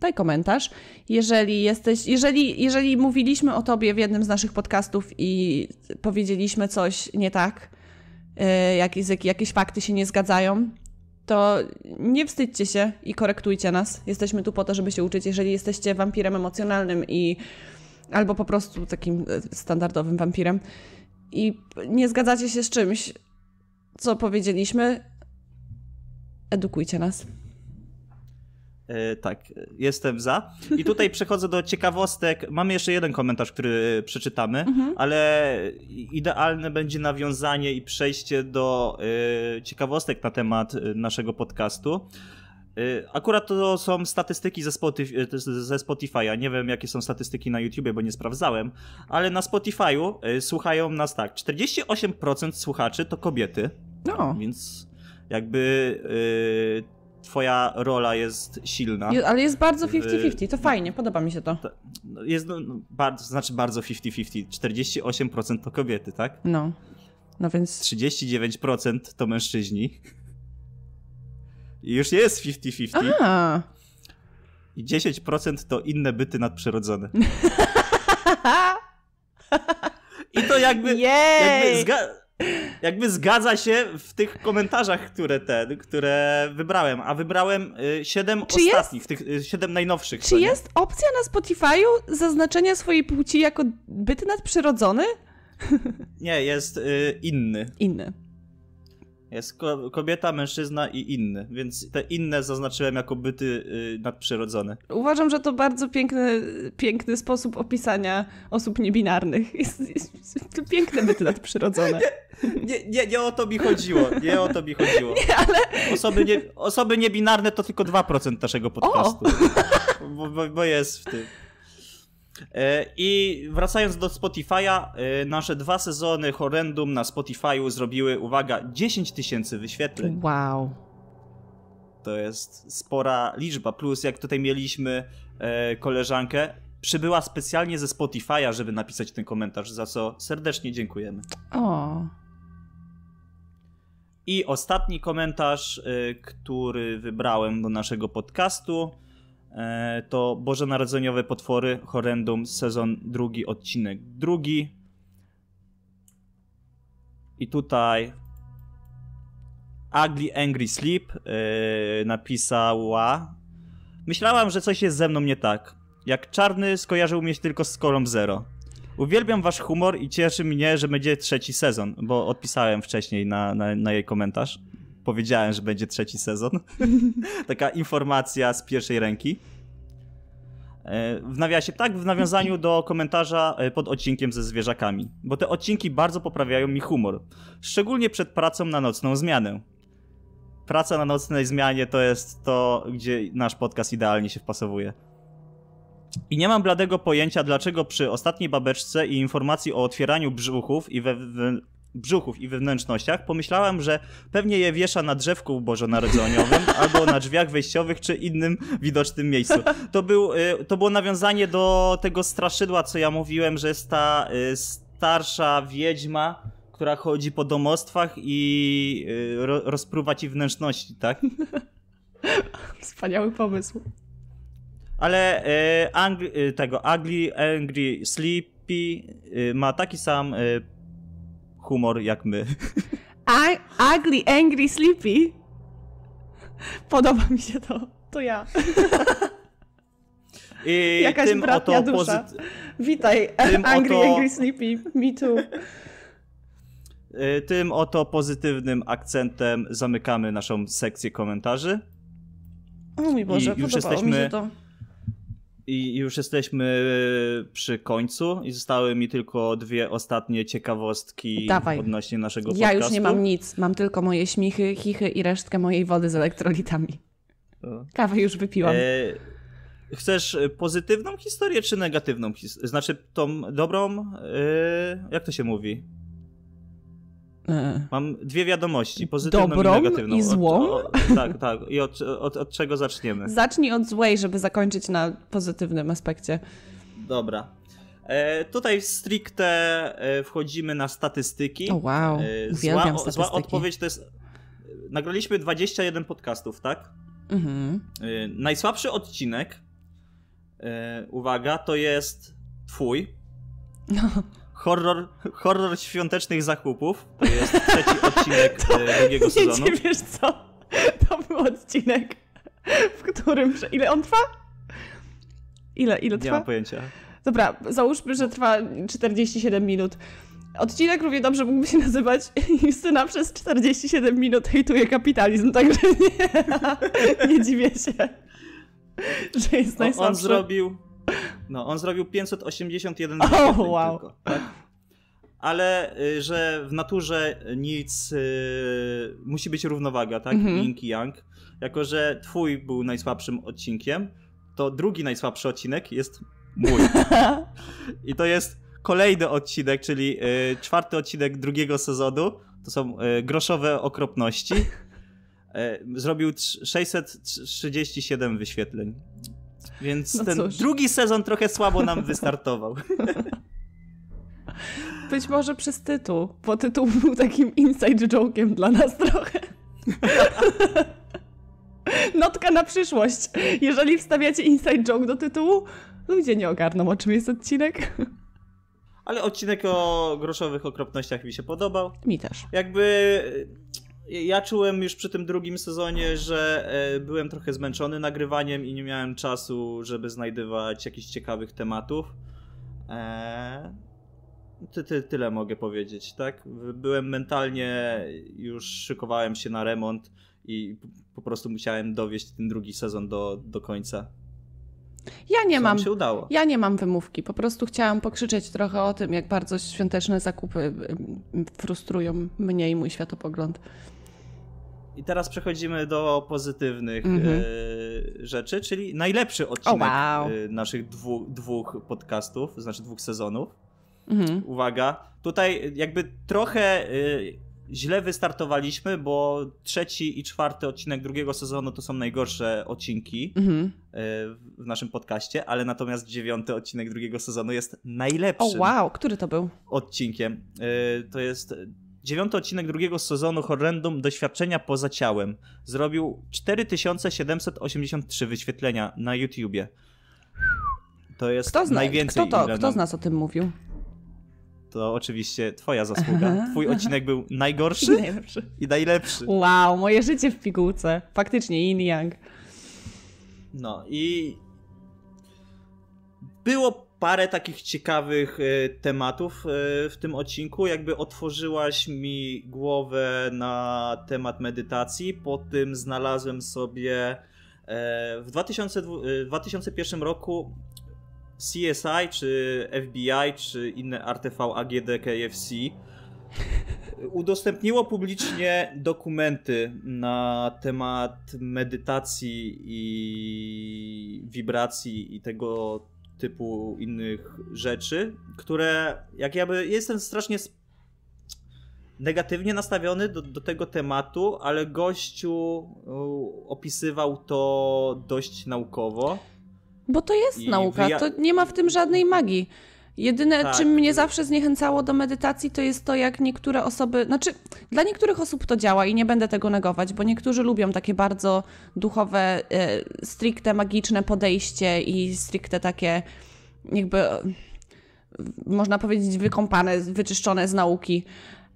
daj komentarz. Jeżeli jesteś, jeżeli, jeżeli mówiliśmy o tobie w jednym z naszych podcastów i powiedzieliśmy coś nie tak, y, jakieś, jakieś fakty się nie zgadzają, to nie wstydźcie się i korektujcie nas. Jesteśmy tu po to, żeby się uczyć. Jeżeli jesteście wampirem emocjonalnym i albo po prostu takim e, standardowym wampirem i nie zgadzacie się z czymś, co powiedzieliśmy, edukujcie nas. E, tak, jestem za. I tutaj przechodzę do ciekawostek. Mamy jeszcze jeden komentarz, który e, przeczytamy, mhm. ale idealne będzie nawiązanie i przejście do ciekawostek na temat naszego podcastu. Y, akurat to są statystyki ze, Spotify, ze Spotify'a. Nie wiem, jakie są statystyki na YouTube, bo nie sprawdzałem, ale na Spotify'u y, słuchają nas tak. 48% słuchaczy to kobiety. No. Więc jakby yy, twoja rola jest silna. Ale jest bardzo 50-50, y, to fajnie, podoba mi się to. No, jest no, no bardzo, znaczy bardzo 50-50. 48% to kobiety, tak? No. No więc. 39% to mężczyźni już jest 50-50. I 10% to inne byty nadprzyrodzone. I to jakby, jakby, jakby, zgadza się w tych komentarzach, które te, które wybrałem, a wybrałem 7 y, ostatnich, jest, tych 7 y, najnowszych. Czy jest opcja na Spotify'u zaznaczenia swojej płci jako byt nadprzyrodzony? Nie, jest y, inny. Inny. Jest ko kobieta, mężczyzna i inny, więc te inne zaznaczyłem jako byty yy, nadprzyrodzone. Uważam, że to bardzo piękny, piękny sposób opisania osób niebinarnych. Jest, jest, to piękne byty nadprzyrodzone. Nie, nie, nie o to mi chodziło. Nie o to mi chodziło. Nie, ale... osoby, nie, osoby niebinarne to tylko 2% naszego podcastu. Bo, bo, bo jest w tym. E, I wracając do Spotify'a, e, nasze dwa sezony horrendum na Spotify'u zrobiły, uwaga, 10 tysięcy wyświetleń. Wow. To jest spora liczba. Plus, jak tutaj mieliśmy e, koleżankę, przybyła specjalnie ze Spotify'a, żeby napisać ten komentarz, za co serdecznie dziękujemy. O. I ostatni komentarz, który wybrałem do naszego podcastu E, to Bożonarodzeniowe Potwory Horrendum, sezon drugi, odcinek drugi. I tutaj Ugly Angry Sleep yy, napisała Myślałam, że coś jest ze mną nie tak. Jak czarny skojarzył mnie tylko z kolą zero. Uwielbiam wasz humor i cieszy mnie, że będzie trzeci sezon, bo odpisałem wcześniej na, na, na jej komentarz powiedziałem, że będzie trzeci sezon. Taka informacja z pierwszej ręki. E, w nawiasie, tak, w nawiązaniu do komentarza e, pod odcinkiem ze zwierzakami, bo te odcinki bardzo poprawiają mi humor, szczególnie przed pracą na nocną zmianę. Praca na nocnej zmianie to jest to, gdzie nasz podcast idealnie się wpasowuje. I nie mam bladego pojęcia, dlaczego przy ostatniej babeczce i informacji o otwieraniu brzuchów i we, we, brzuchów i wewnętrznościach, pomyślałem, że pewnie je wiesza na drzewku bożonarodzeniowym albo na drzwiach wejściowych czy innym widocznym miejscu. To, był, y, to było nawiązanie do tego straszydła, co ja mówiłem, że jest ta y, starsza wiedźma, która chodzi po domostwach i y, ro, rozpruwa ci wnętrzności, tak? Wspaniały pomysł. Ale tego Ugly Angry Sleepy ma taki sam humor jak my. ugly, angry, sleepy. Podoba mi się to. To ja. I Jakaś tym bratnia dusza. Witaj, angry, oto... angry, sleepy. Me too. Y, tym oto pozytywnym akcentem zamykamy naszą sekcję komentarzy. O mój Boże, I już jesteśmy... mi się to. I już jesteśmy e, przy końcu i zostały mi tylko dwie ostatnie ciekawostki Dawaj. odnośnie naszego podcastu. Ja już nie mam nic, mam tylko moje śmichy, chichy i resztkę mojej wody z elektrolitami. Kawę już wypiłam. E, chcesz pozytywną historię czy negatywną? Znaczy tą dobrą, e, jak to się mówi? E. Mam dwie wiadomości, pozytywną Dobrą i negatywną. i złą? Od, o, tak, tak. I od, od, od czego zaczniemy? Zacznij od złej, żeby zakończyć na pozytywnym aspekcie. Dobra. E, tutaj stricte e, wchodzimy na statystyki. oh, wow, e, uwielbiam zła, statystyki. Zła odpowiedź to jest... Nagraliśmy 21 podcastów, tak? Mhm. E, najsłabszy odcinek, e, uwaga, to jest twój. No. horror, horror świątecznych zakupów. To jest trzeci odcinek e, drugiego nie sezonu. Nie wiesz co? To był odcinek, w którym... Ile on trwa? Ile, ile trwa? Nie mam pojęcia. Dobra, załóżmy, że trwa 47 minut. Odcinek równie dobrze mógłby się nazywać Justyna przez 47 minut hejtuje kapitalizm, także nie, nie dziwię się, że jest najsłabszy. On zrobił, no, on zrobił 581 oh, wow. tylko. Tak? Ale y, że w naturze nic yy, musi być równowaga, tak? Mhm. Yin i Yang. Jako, że twój był najsłabszym odcinkiem, to drugi najsłabszy odcinek jest mój. I to jest kolejny odcinek, czyli yy, czwarty odcinek drugiego sezonu. To są yy, groszowe okropności. Y, zrobił 637 wyświetleń. Więc no ten cóż. drugi sezon trochę słabo nam wystartował. Być może przez tytuł, bo tytuł był takim inside joke'iem dla nas trochę. Notka na przyszłość. Jeżeli wstawiacie inside joke do tytułu, ludzie nie ogarną, o czym jest odcinek. Ale odcinek o groszowych okropnościach mi się podobał. Mi też. Jakby ja czułem już przy tym drugim sezonie, że e, byłem trochę zmęczony nagrywaniem i nie miałem czasu, żeby znajdywać jakichś ciekawych tematów. E, ty, ty, tyle mogę powiedzieć, tak? Byłem mentalnie, już szykowałem się na remont i po prostu musiałem dowieść ten drugi sezon do, do końca. Ja nie Co mam. Się udało. Ja nie mam wymówki. Po prostu chciałam pokrzyczeć trochę o tym, jak bardzo świąteczne zakupy frustrują mnie i mój światopogląd. I teraz przechodzimy do pozytywnych mm -hmm. rzeczy, czyli najlepszy odcinek oh, wow. naszych dwu, dwóch podcastów, to znaczy dwóch sezonów. Mm -hmm. Uwaga, tutaj jakby trochę e, źle wystartowaliśmy, bo trzeci i czwarty odcinek drugiego sezonu to są najgorsze odcinki mm -hmm. w naszym podcaście, ale natomiast dziewiąty odcinek drugiego sezonu jest najlepszy. O oh, wow, który to był? Odcinkiem. To jest Dziewiąty odcinek drugiego sezonu Horrendum Doświadczenia poza ciałem zrobił 4783 wyświetlenia na YouTubie. To jest kto zna, najwięcej. Kto, to, kto z nas o tym mówił? to oczywiście twoja zasługa. Twój odcinek był najgorszy i najlepszy. i najlepszy. Wow, moje życie w pigułce. Faktycznie yin yang. No i było parę takich ciekawych y, tematów y, w tym odcinku. Jakby otworzyłaś mi głowę na temat medytacji, po tym znalazłem sobie e, w 2001 y, roku CSI, czy FBI, czy inne RTV AGD KFC udostępniło publicznie dokumenty na temat medytacji i wibracji i tego typu innych rzeczy, które jak ja by, jestem strasznie negatywnie nastawiony do, do tego tematu, ale gościu opisywał to dość naukowo. Bo to jest nauka, wyja- to nie ma w tym żadnej magii. Jedyne, tak. czym mnie zawsze zniechęcało do medytacji, to jest to, jak niektóre osoby, znaczy dla niektórych osób to działa i nie będę tego negować, bo niektórzy lubią takie bardzo duchowe, e, stricte magiczne podejście i stricte takie jakby, e, można powiedzieć, wykąpane, wyczyszczone z nauki.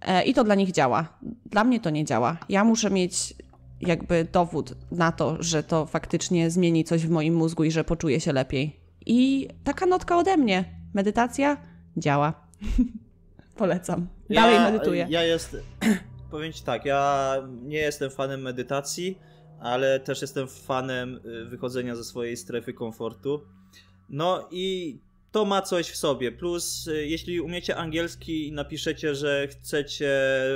E, I to dla nich działa. Dla mnie to nie działa. Ja muszę mieć jakby dowód na to, że to faktycznie zmieni coś w moim mózgu i że poczuję się lepiej. I taka notka ode mnie. Medytacja działa. Polecam. Dalej ja, medytuję. Ja jest, powiem Ci tak, ja nie jestem fanem medytacji, ale też jestem fanem y, wychodzenia ze swojej strefy komfortu. No i to ma coś w sobie. Plus, y, jeśli umiecie angielski i napiszecie, że chcecie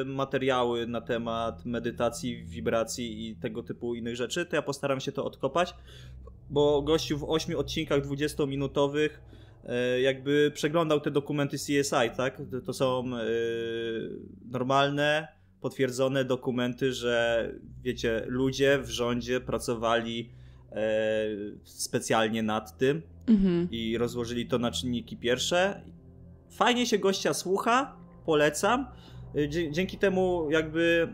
materiały na temat medytacji, wibracji i tego typu innych rzeczy, to ja postaram się to odkopać, bo gościu w 8 odcinkach 20-minutowych E, jakby przeglądał te dokumenty CSI, tak? To są e, normalne, potwierdzone dokumenty, że wiecie, ludzie w rządzie pracowali e, specjalnie nad tym mhm. i rozłożyli to na czynniki pierwsze. Fajnie się gościa słucha, polecam. Dzięki temu jakby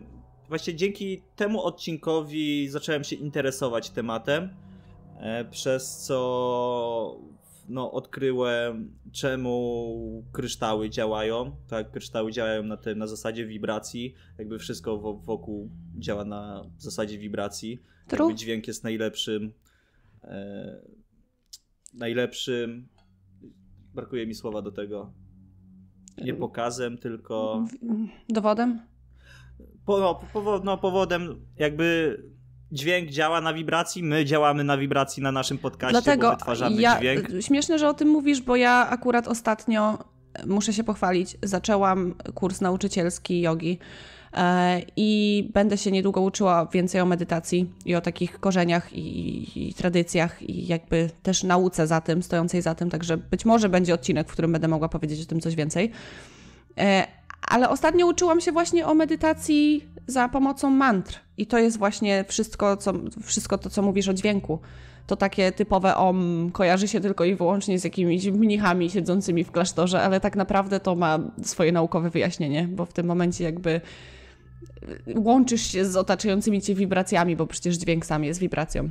właśnie dzięki temu odcinkowi zacząłem się interesować tematem, przez co no, odkryłem, czemu kryształy działają. Tak, kryształy działają na, te na zasadzie wibracji. Jakby wszystko wokół działa na zasadzie wibracji. True. Jakby dźwięk jest najlepszym. E, najlepszym. Brakuje mi słowa do tego. Nie pokazem, tylko. Dowodem? Po, no, no, powodem, jakby dźwięk działa na wibracji, my działamy na wibracji na naszym podcaście, Dlatego bo wytwarzamy ja, dźwięk. Śmieszne, że o tym mówisz, bo ja akurat ostatnio, e, muszę się pochwalić, zaczęłam kurs nauczycielski jogi e, i będę się niedługo uczyła więcej o medytacji i o takich korzeniach i, i, tradycjach i jakby też nauce za tym, stojącej za tym, także być może będzie odcinek, w którym będę mogła powiedzieć o tym coś więcej. E, ale ostatnio uczyłam się właśnie o medytacji za pomocą mantr. I to jest właśnie wszystko, co, wszystko to, co mówisz o dźwięku. To takie typowe om kojarzy się tylko i wyłącznie z jakimiś mnichami siedzącymi w klasztorze, ale tak naprawdę to ma swoje naukowe wyjaśnienie, bo w tym momencie jakby e, łączysz się z otaczającymi cię wibracjami, bo przecież dźwięk sam jest wibracją.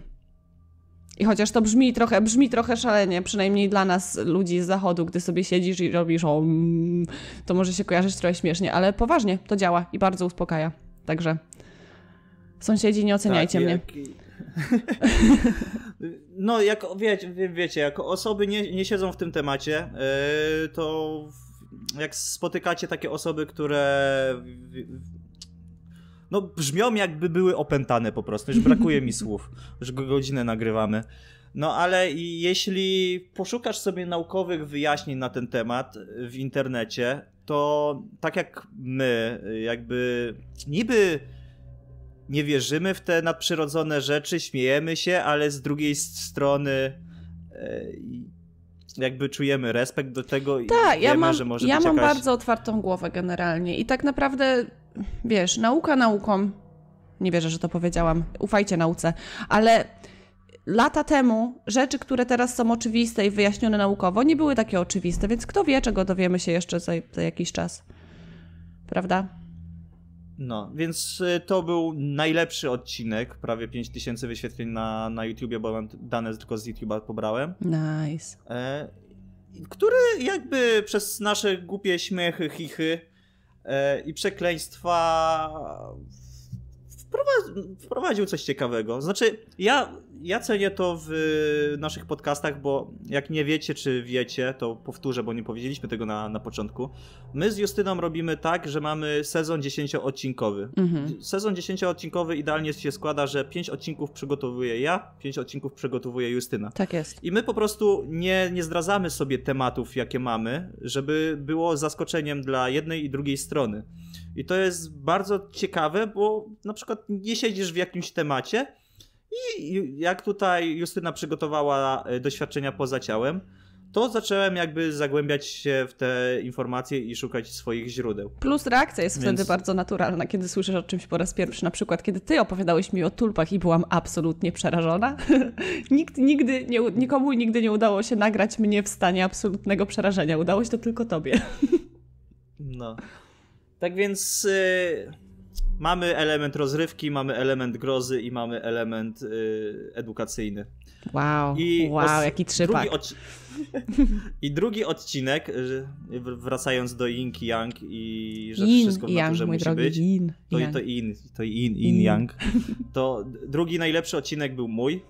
I chociaż to brzmi trochę, brzmi trochę szalenie, przynajmniej dla nas, ludzi z zachodu, gdy sobie siedzisz i robisz om, to może się kojarzyć trochę śmiesznie, ale poważnie to działa i bardzo uspokaja. Także sąsiedzi, nie oceniajcie tak, mnie. Jak... No, jak wiecie, wie, wiecie, jak osoby nie, nie siedzą w tym temacie, yy, to jak spotykacie takie osoby, które no, brzmią jakby były opętane po prostu, już brakuje mi słów, już godzinę nagrywamy. No ale jeśli poszukasz sobie naukowych wyjaśnień na ten temat w internecie, to tak jak my, jakby niby nie wierzymy w te nadprzyrodzone rzeczy, śmiejemy się, ale z drugiej strony e, jakby czujemy respekt do tego Ta, i Ta, ja mam, że może ja być Ja mam jakaś... bardzo otwartą głowę generalnie i tak naprawdę, wiesz, nauka nauką, nie wierzę, że to powiedziałam, ufajcie nauce, ale lata temu rzeczy, które teraz są oczywiste i wyjaśnione naukowo, nie były takie oczywiste, więc kto wie, czego dowiemy się jeszcze za, za jakiś czas. Prawda? No, więc y, to był najlepszy odcinek, prawie 5000 wyświetleń na, na YouTubie, bo dane tylko z YouTube'a pobrałem. Nice. E, który jakby przez nasze głupie śmiechy, chichy e, i przekleństwa wprowadził coś ciekawego. Znaczy, ja, ja cenię to w naszych podcastach, bo jak nie wiecie, czy wiecie, to powtórzę, bo nie powiedzieliśmy tego na, na początku. My z Justyną robimy tak, że mamy sezon 10-odcinkowy. Mhm. Sezon 10-odcinkowy idealnie się składa, że 5 odcinków przygotowuję ja, 5 odcinków przygotowuje Justyna. Tak jest. I my po prostu nie, nie zdradzamy sobie tematów, jakie mamy, żeby było zaskoczeniem dla jednej i drugiej strony. I to jest bardzo ciekawe, bo na przykład nie siedzisz w jakimś temacie i jak tutaj Justyna przygotowała e, doświadczenia poza ciałem, to zacząłem jakby zagłębiać się w te informacje i szukać swoich źródeł. Plus reakcja jest Więc... wtedy bardzo naturalna, kiedy słyszysz o czymś po raz pierwszy. Na przykład, kiedy ty opowiadałeś mi o tulpach i byłam absolutnie przerażona. Nikt, nigdy, nie, nikomu nigdy nie udało się nagrać mnie w stanie absolutnego przerażenia. Udało się to tylko tobie. no. Tak więc y, mamy element rozrywki, mamy element grozy i mamy element y, edukacyjny. Wow, I wow, jaki trzypak. Drugi I drugi odcinek, wracając do Yin Yang i że yin, wszystko w yang, naturze musi drogi, być. Yin, to, yang. to in, to in, in, Yang. To drugi najlepszy odcinek był mój.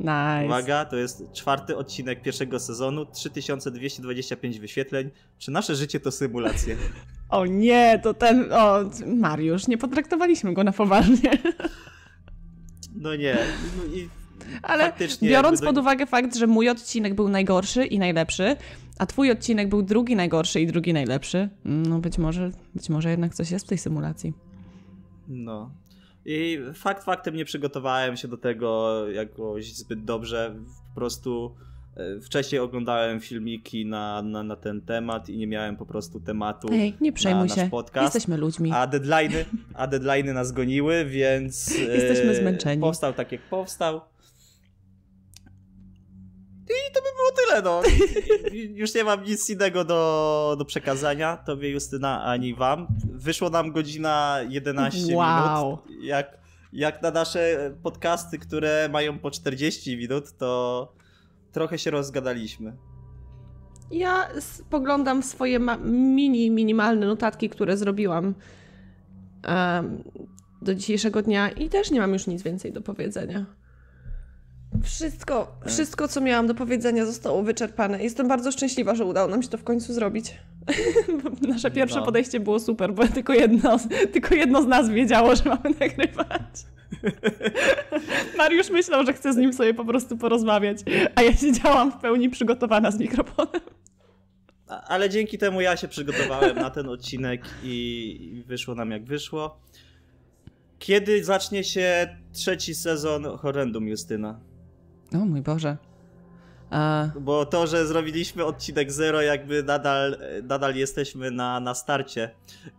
Nice. Uwaga, to jest czwarty odcinek pierwszego sezonu, 3225 wyświetleń. Czy nasze życie to symulacja? o nie, to ten, o, Mariusz, nie potraktowaliśmy go na poważnie. No nie, no i ale biorąc pod uwagę fakt, że mój odcinek był najgorszy i najlepszy, a twój odcinek był drugi najgorszy i drugi najlepszy, no być może, być może jednak coś jest w tej symulacji. No. I fakt faktem nie przygotowałem się do tego jakoś zbyt dobrze. Po prostu E, wcześniej oglądałem filmiki na, na, na, ten temat i nie miałem po prostu tematu. Ej, nie przejmuj na, się. Podcast. Jesteśmy ludźmi. A deadline'y, a nas goniły, więc. E, Jesteśmy zmęczeni. Powstał tak, jak powstał. I to by było tyle. No. Już nie mam nic innego do, do przekazania tobie, Justyna, ani wam. Wyszło nam godzina 11 wow. minut. Jak, jak na nasze podcasty, które mają po 40 minut, to trochę się rozgadaliśmy. Ja spoglądam w swoje mini, minimalne notatki, które zrobiłam um, do dzisiejszego dnia i też nie mam już nic więcej do powiedzenia. Wszystko, e. wszystko, co miałam do powiedzenia, zostało wyczerpane. Jestem bardzo szczęśliwa, że udało nam się to w końcu zrobić. Nasze pierwsze no. podejście było super, bo tylko jedno, tylko jedno z nas wiedziało, że mamy nagrywać. Mariusz myślał, że chce z nim sobie po prostu porozmawiać, a ja siedziałam w pełni przygotowana z mikrofonem. Ale dzięki temu ja się przygotowałem na ten odcinek i wyszło nam jak wyszło. Kiedy zacznie się trzeci sezon Horrendum Justyna? O mój Boże. A... Bo to, że zrobiliśmy odcinek 0, jakby nadal, nadal jesteśmy na, na starcie.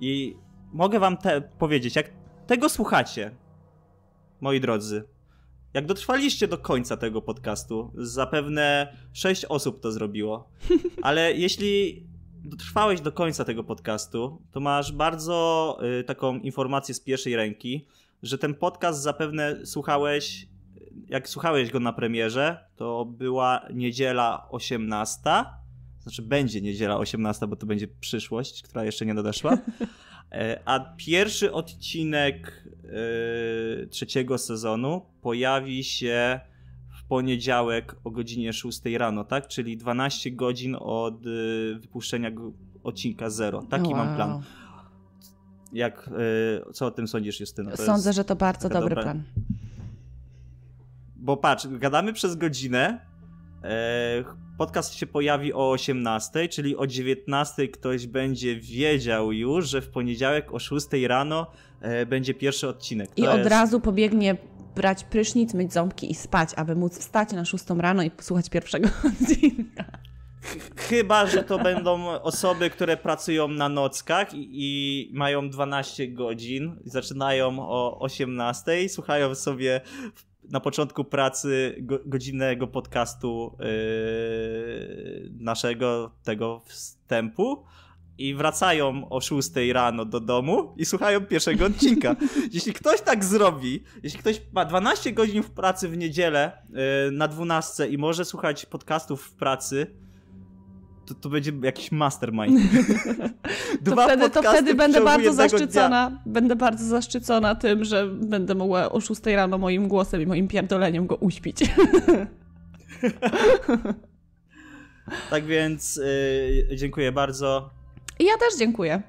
I mogę wam te powiedzieć, jak tego słuchacie, moi drodzy, jak dotrwaliście do końca tego podcastu, zapewne sześć osób to zrobiło, ale jeśli dotrwałeś do końca tego podcastu, to masz bardzo y, taką informację z pierwszej ręki, że ten podcast zapewne słuchałeś, jak słuchałeś go na premierze, to była niedziela 18, znaczy będzie niedziela 18, bo to będzie przyszłość, która jeszcze nie nadeszła. E, a pierwszy odcinek e, trzeciego sezonu pojawi się w poniedziałek o godzinie 6 rano, tak? Czyli 12 godzin od e, wypuszczenia odcinka 0. Taki wow. mam plan. Jak, co o tym sądzisz, Justyna? To Sądzę, że to bardzo dobry dobra... plan. Bo patrz, gadamy przez godzinę, Podcast się pojawi o 18, czyli o 19 ktoś będzie wiedział już, że w poniedziałek o 6 rano e, będzie pierwszy odcinek. To I od jest... razu pobiegnie brać prysznic, myć ząbki i spać, aby móc wstać na 6 rano i posłuchać pierwszego odcinka. Chyba, że to będą osoby, które pracują na nockach i, i mają 12 godzin, zaczynają o 18, słuchają sobie w na początku pracy go, godzinnego podcastu yy, naszego tego wstępu i wracają o 6 rano do domu i słuchają pierwszego odcinka. jeśli ktoś tak zrobi, jeśli ktoś ma 12 godzin w pracy w niedzielę yy, na 12 i może słuchać podcastów w pracy, to, to będzie jakiś mastermind. Dwa to wtedy, to wtedy będę bardzo zaszczycona. Dnia. Będę bardzo zaszczycona tym, że będę mogła o 6 rano moim głosem i moim pierdoleniem go uśpić. tak więc yy, dziękuję bardzo. I ja też dziękuję.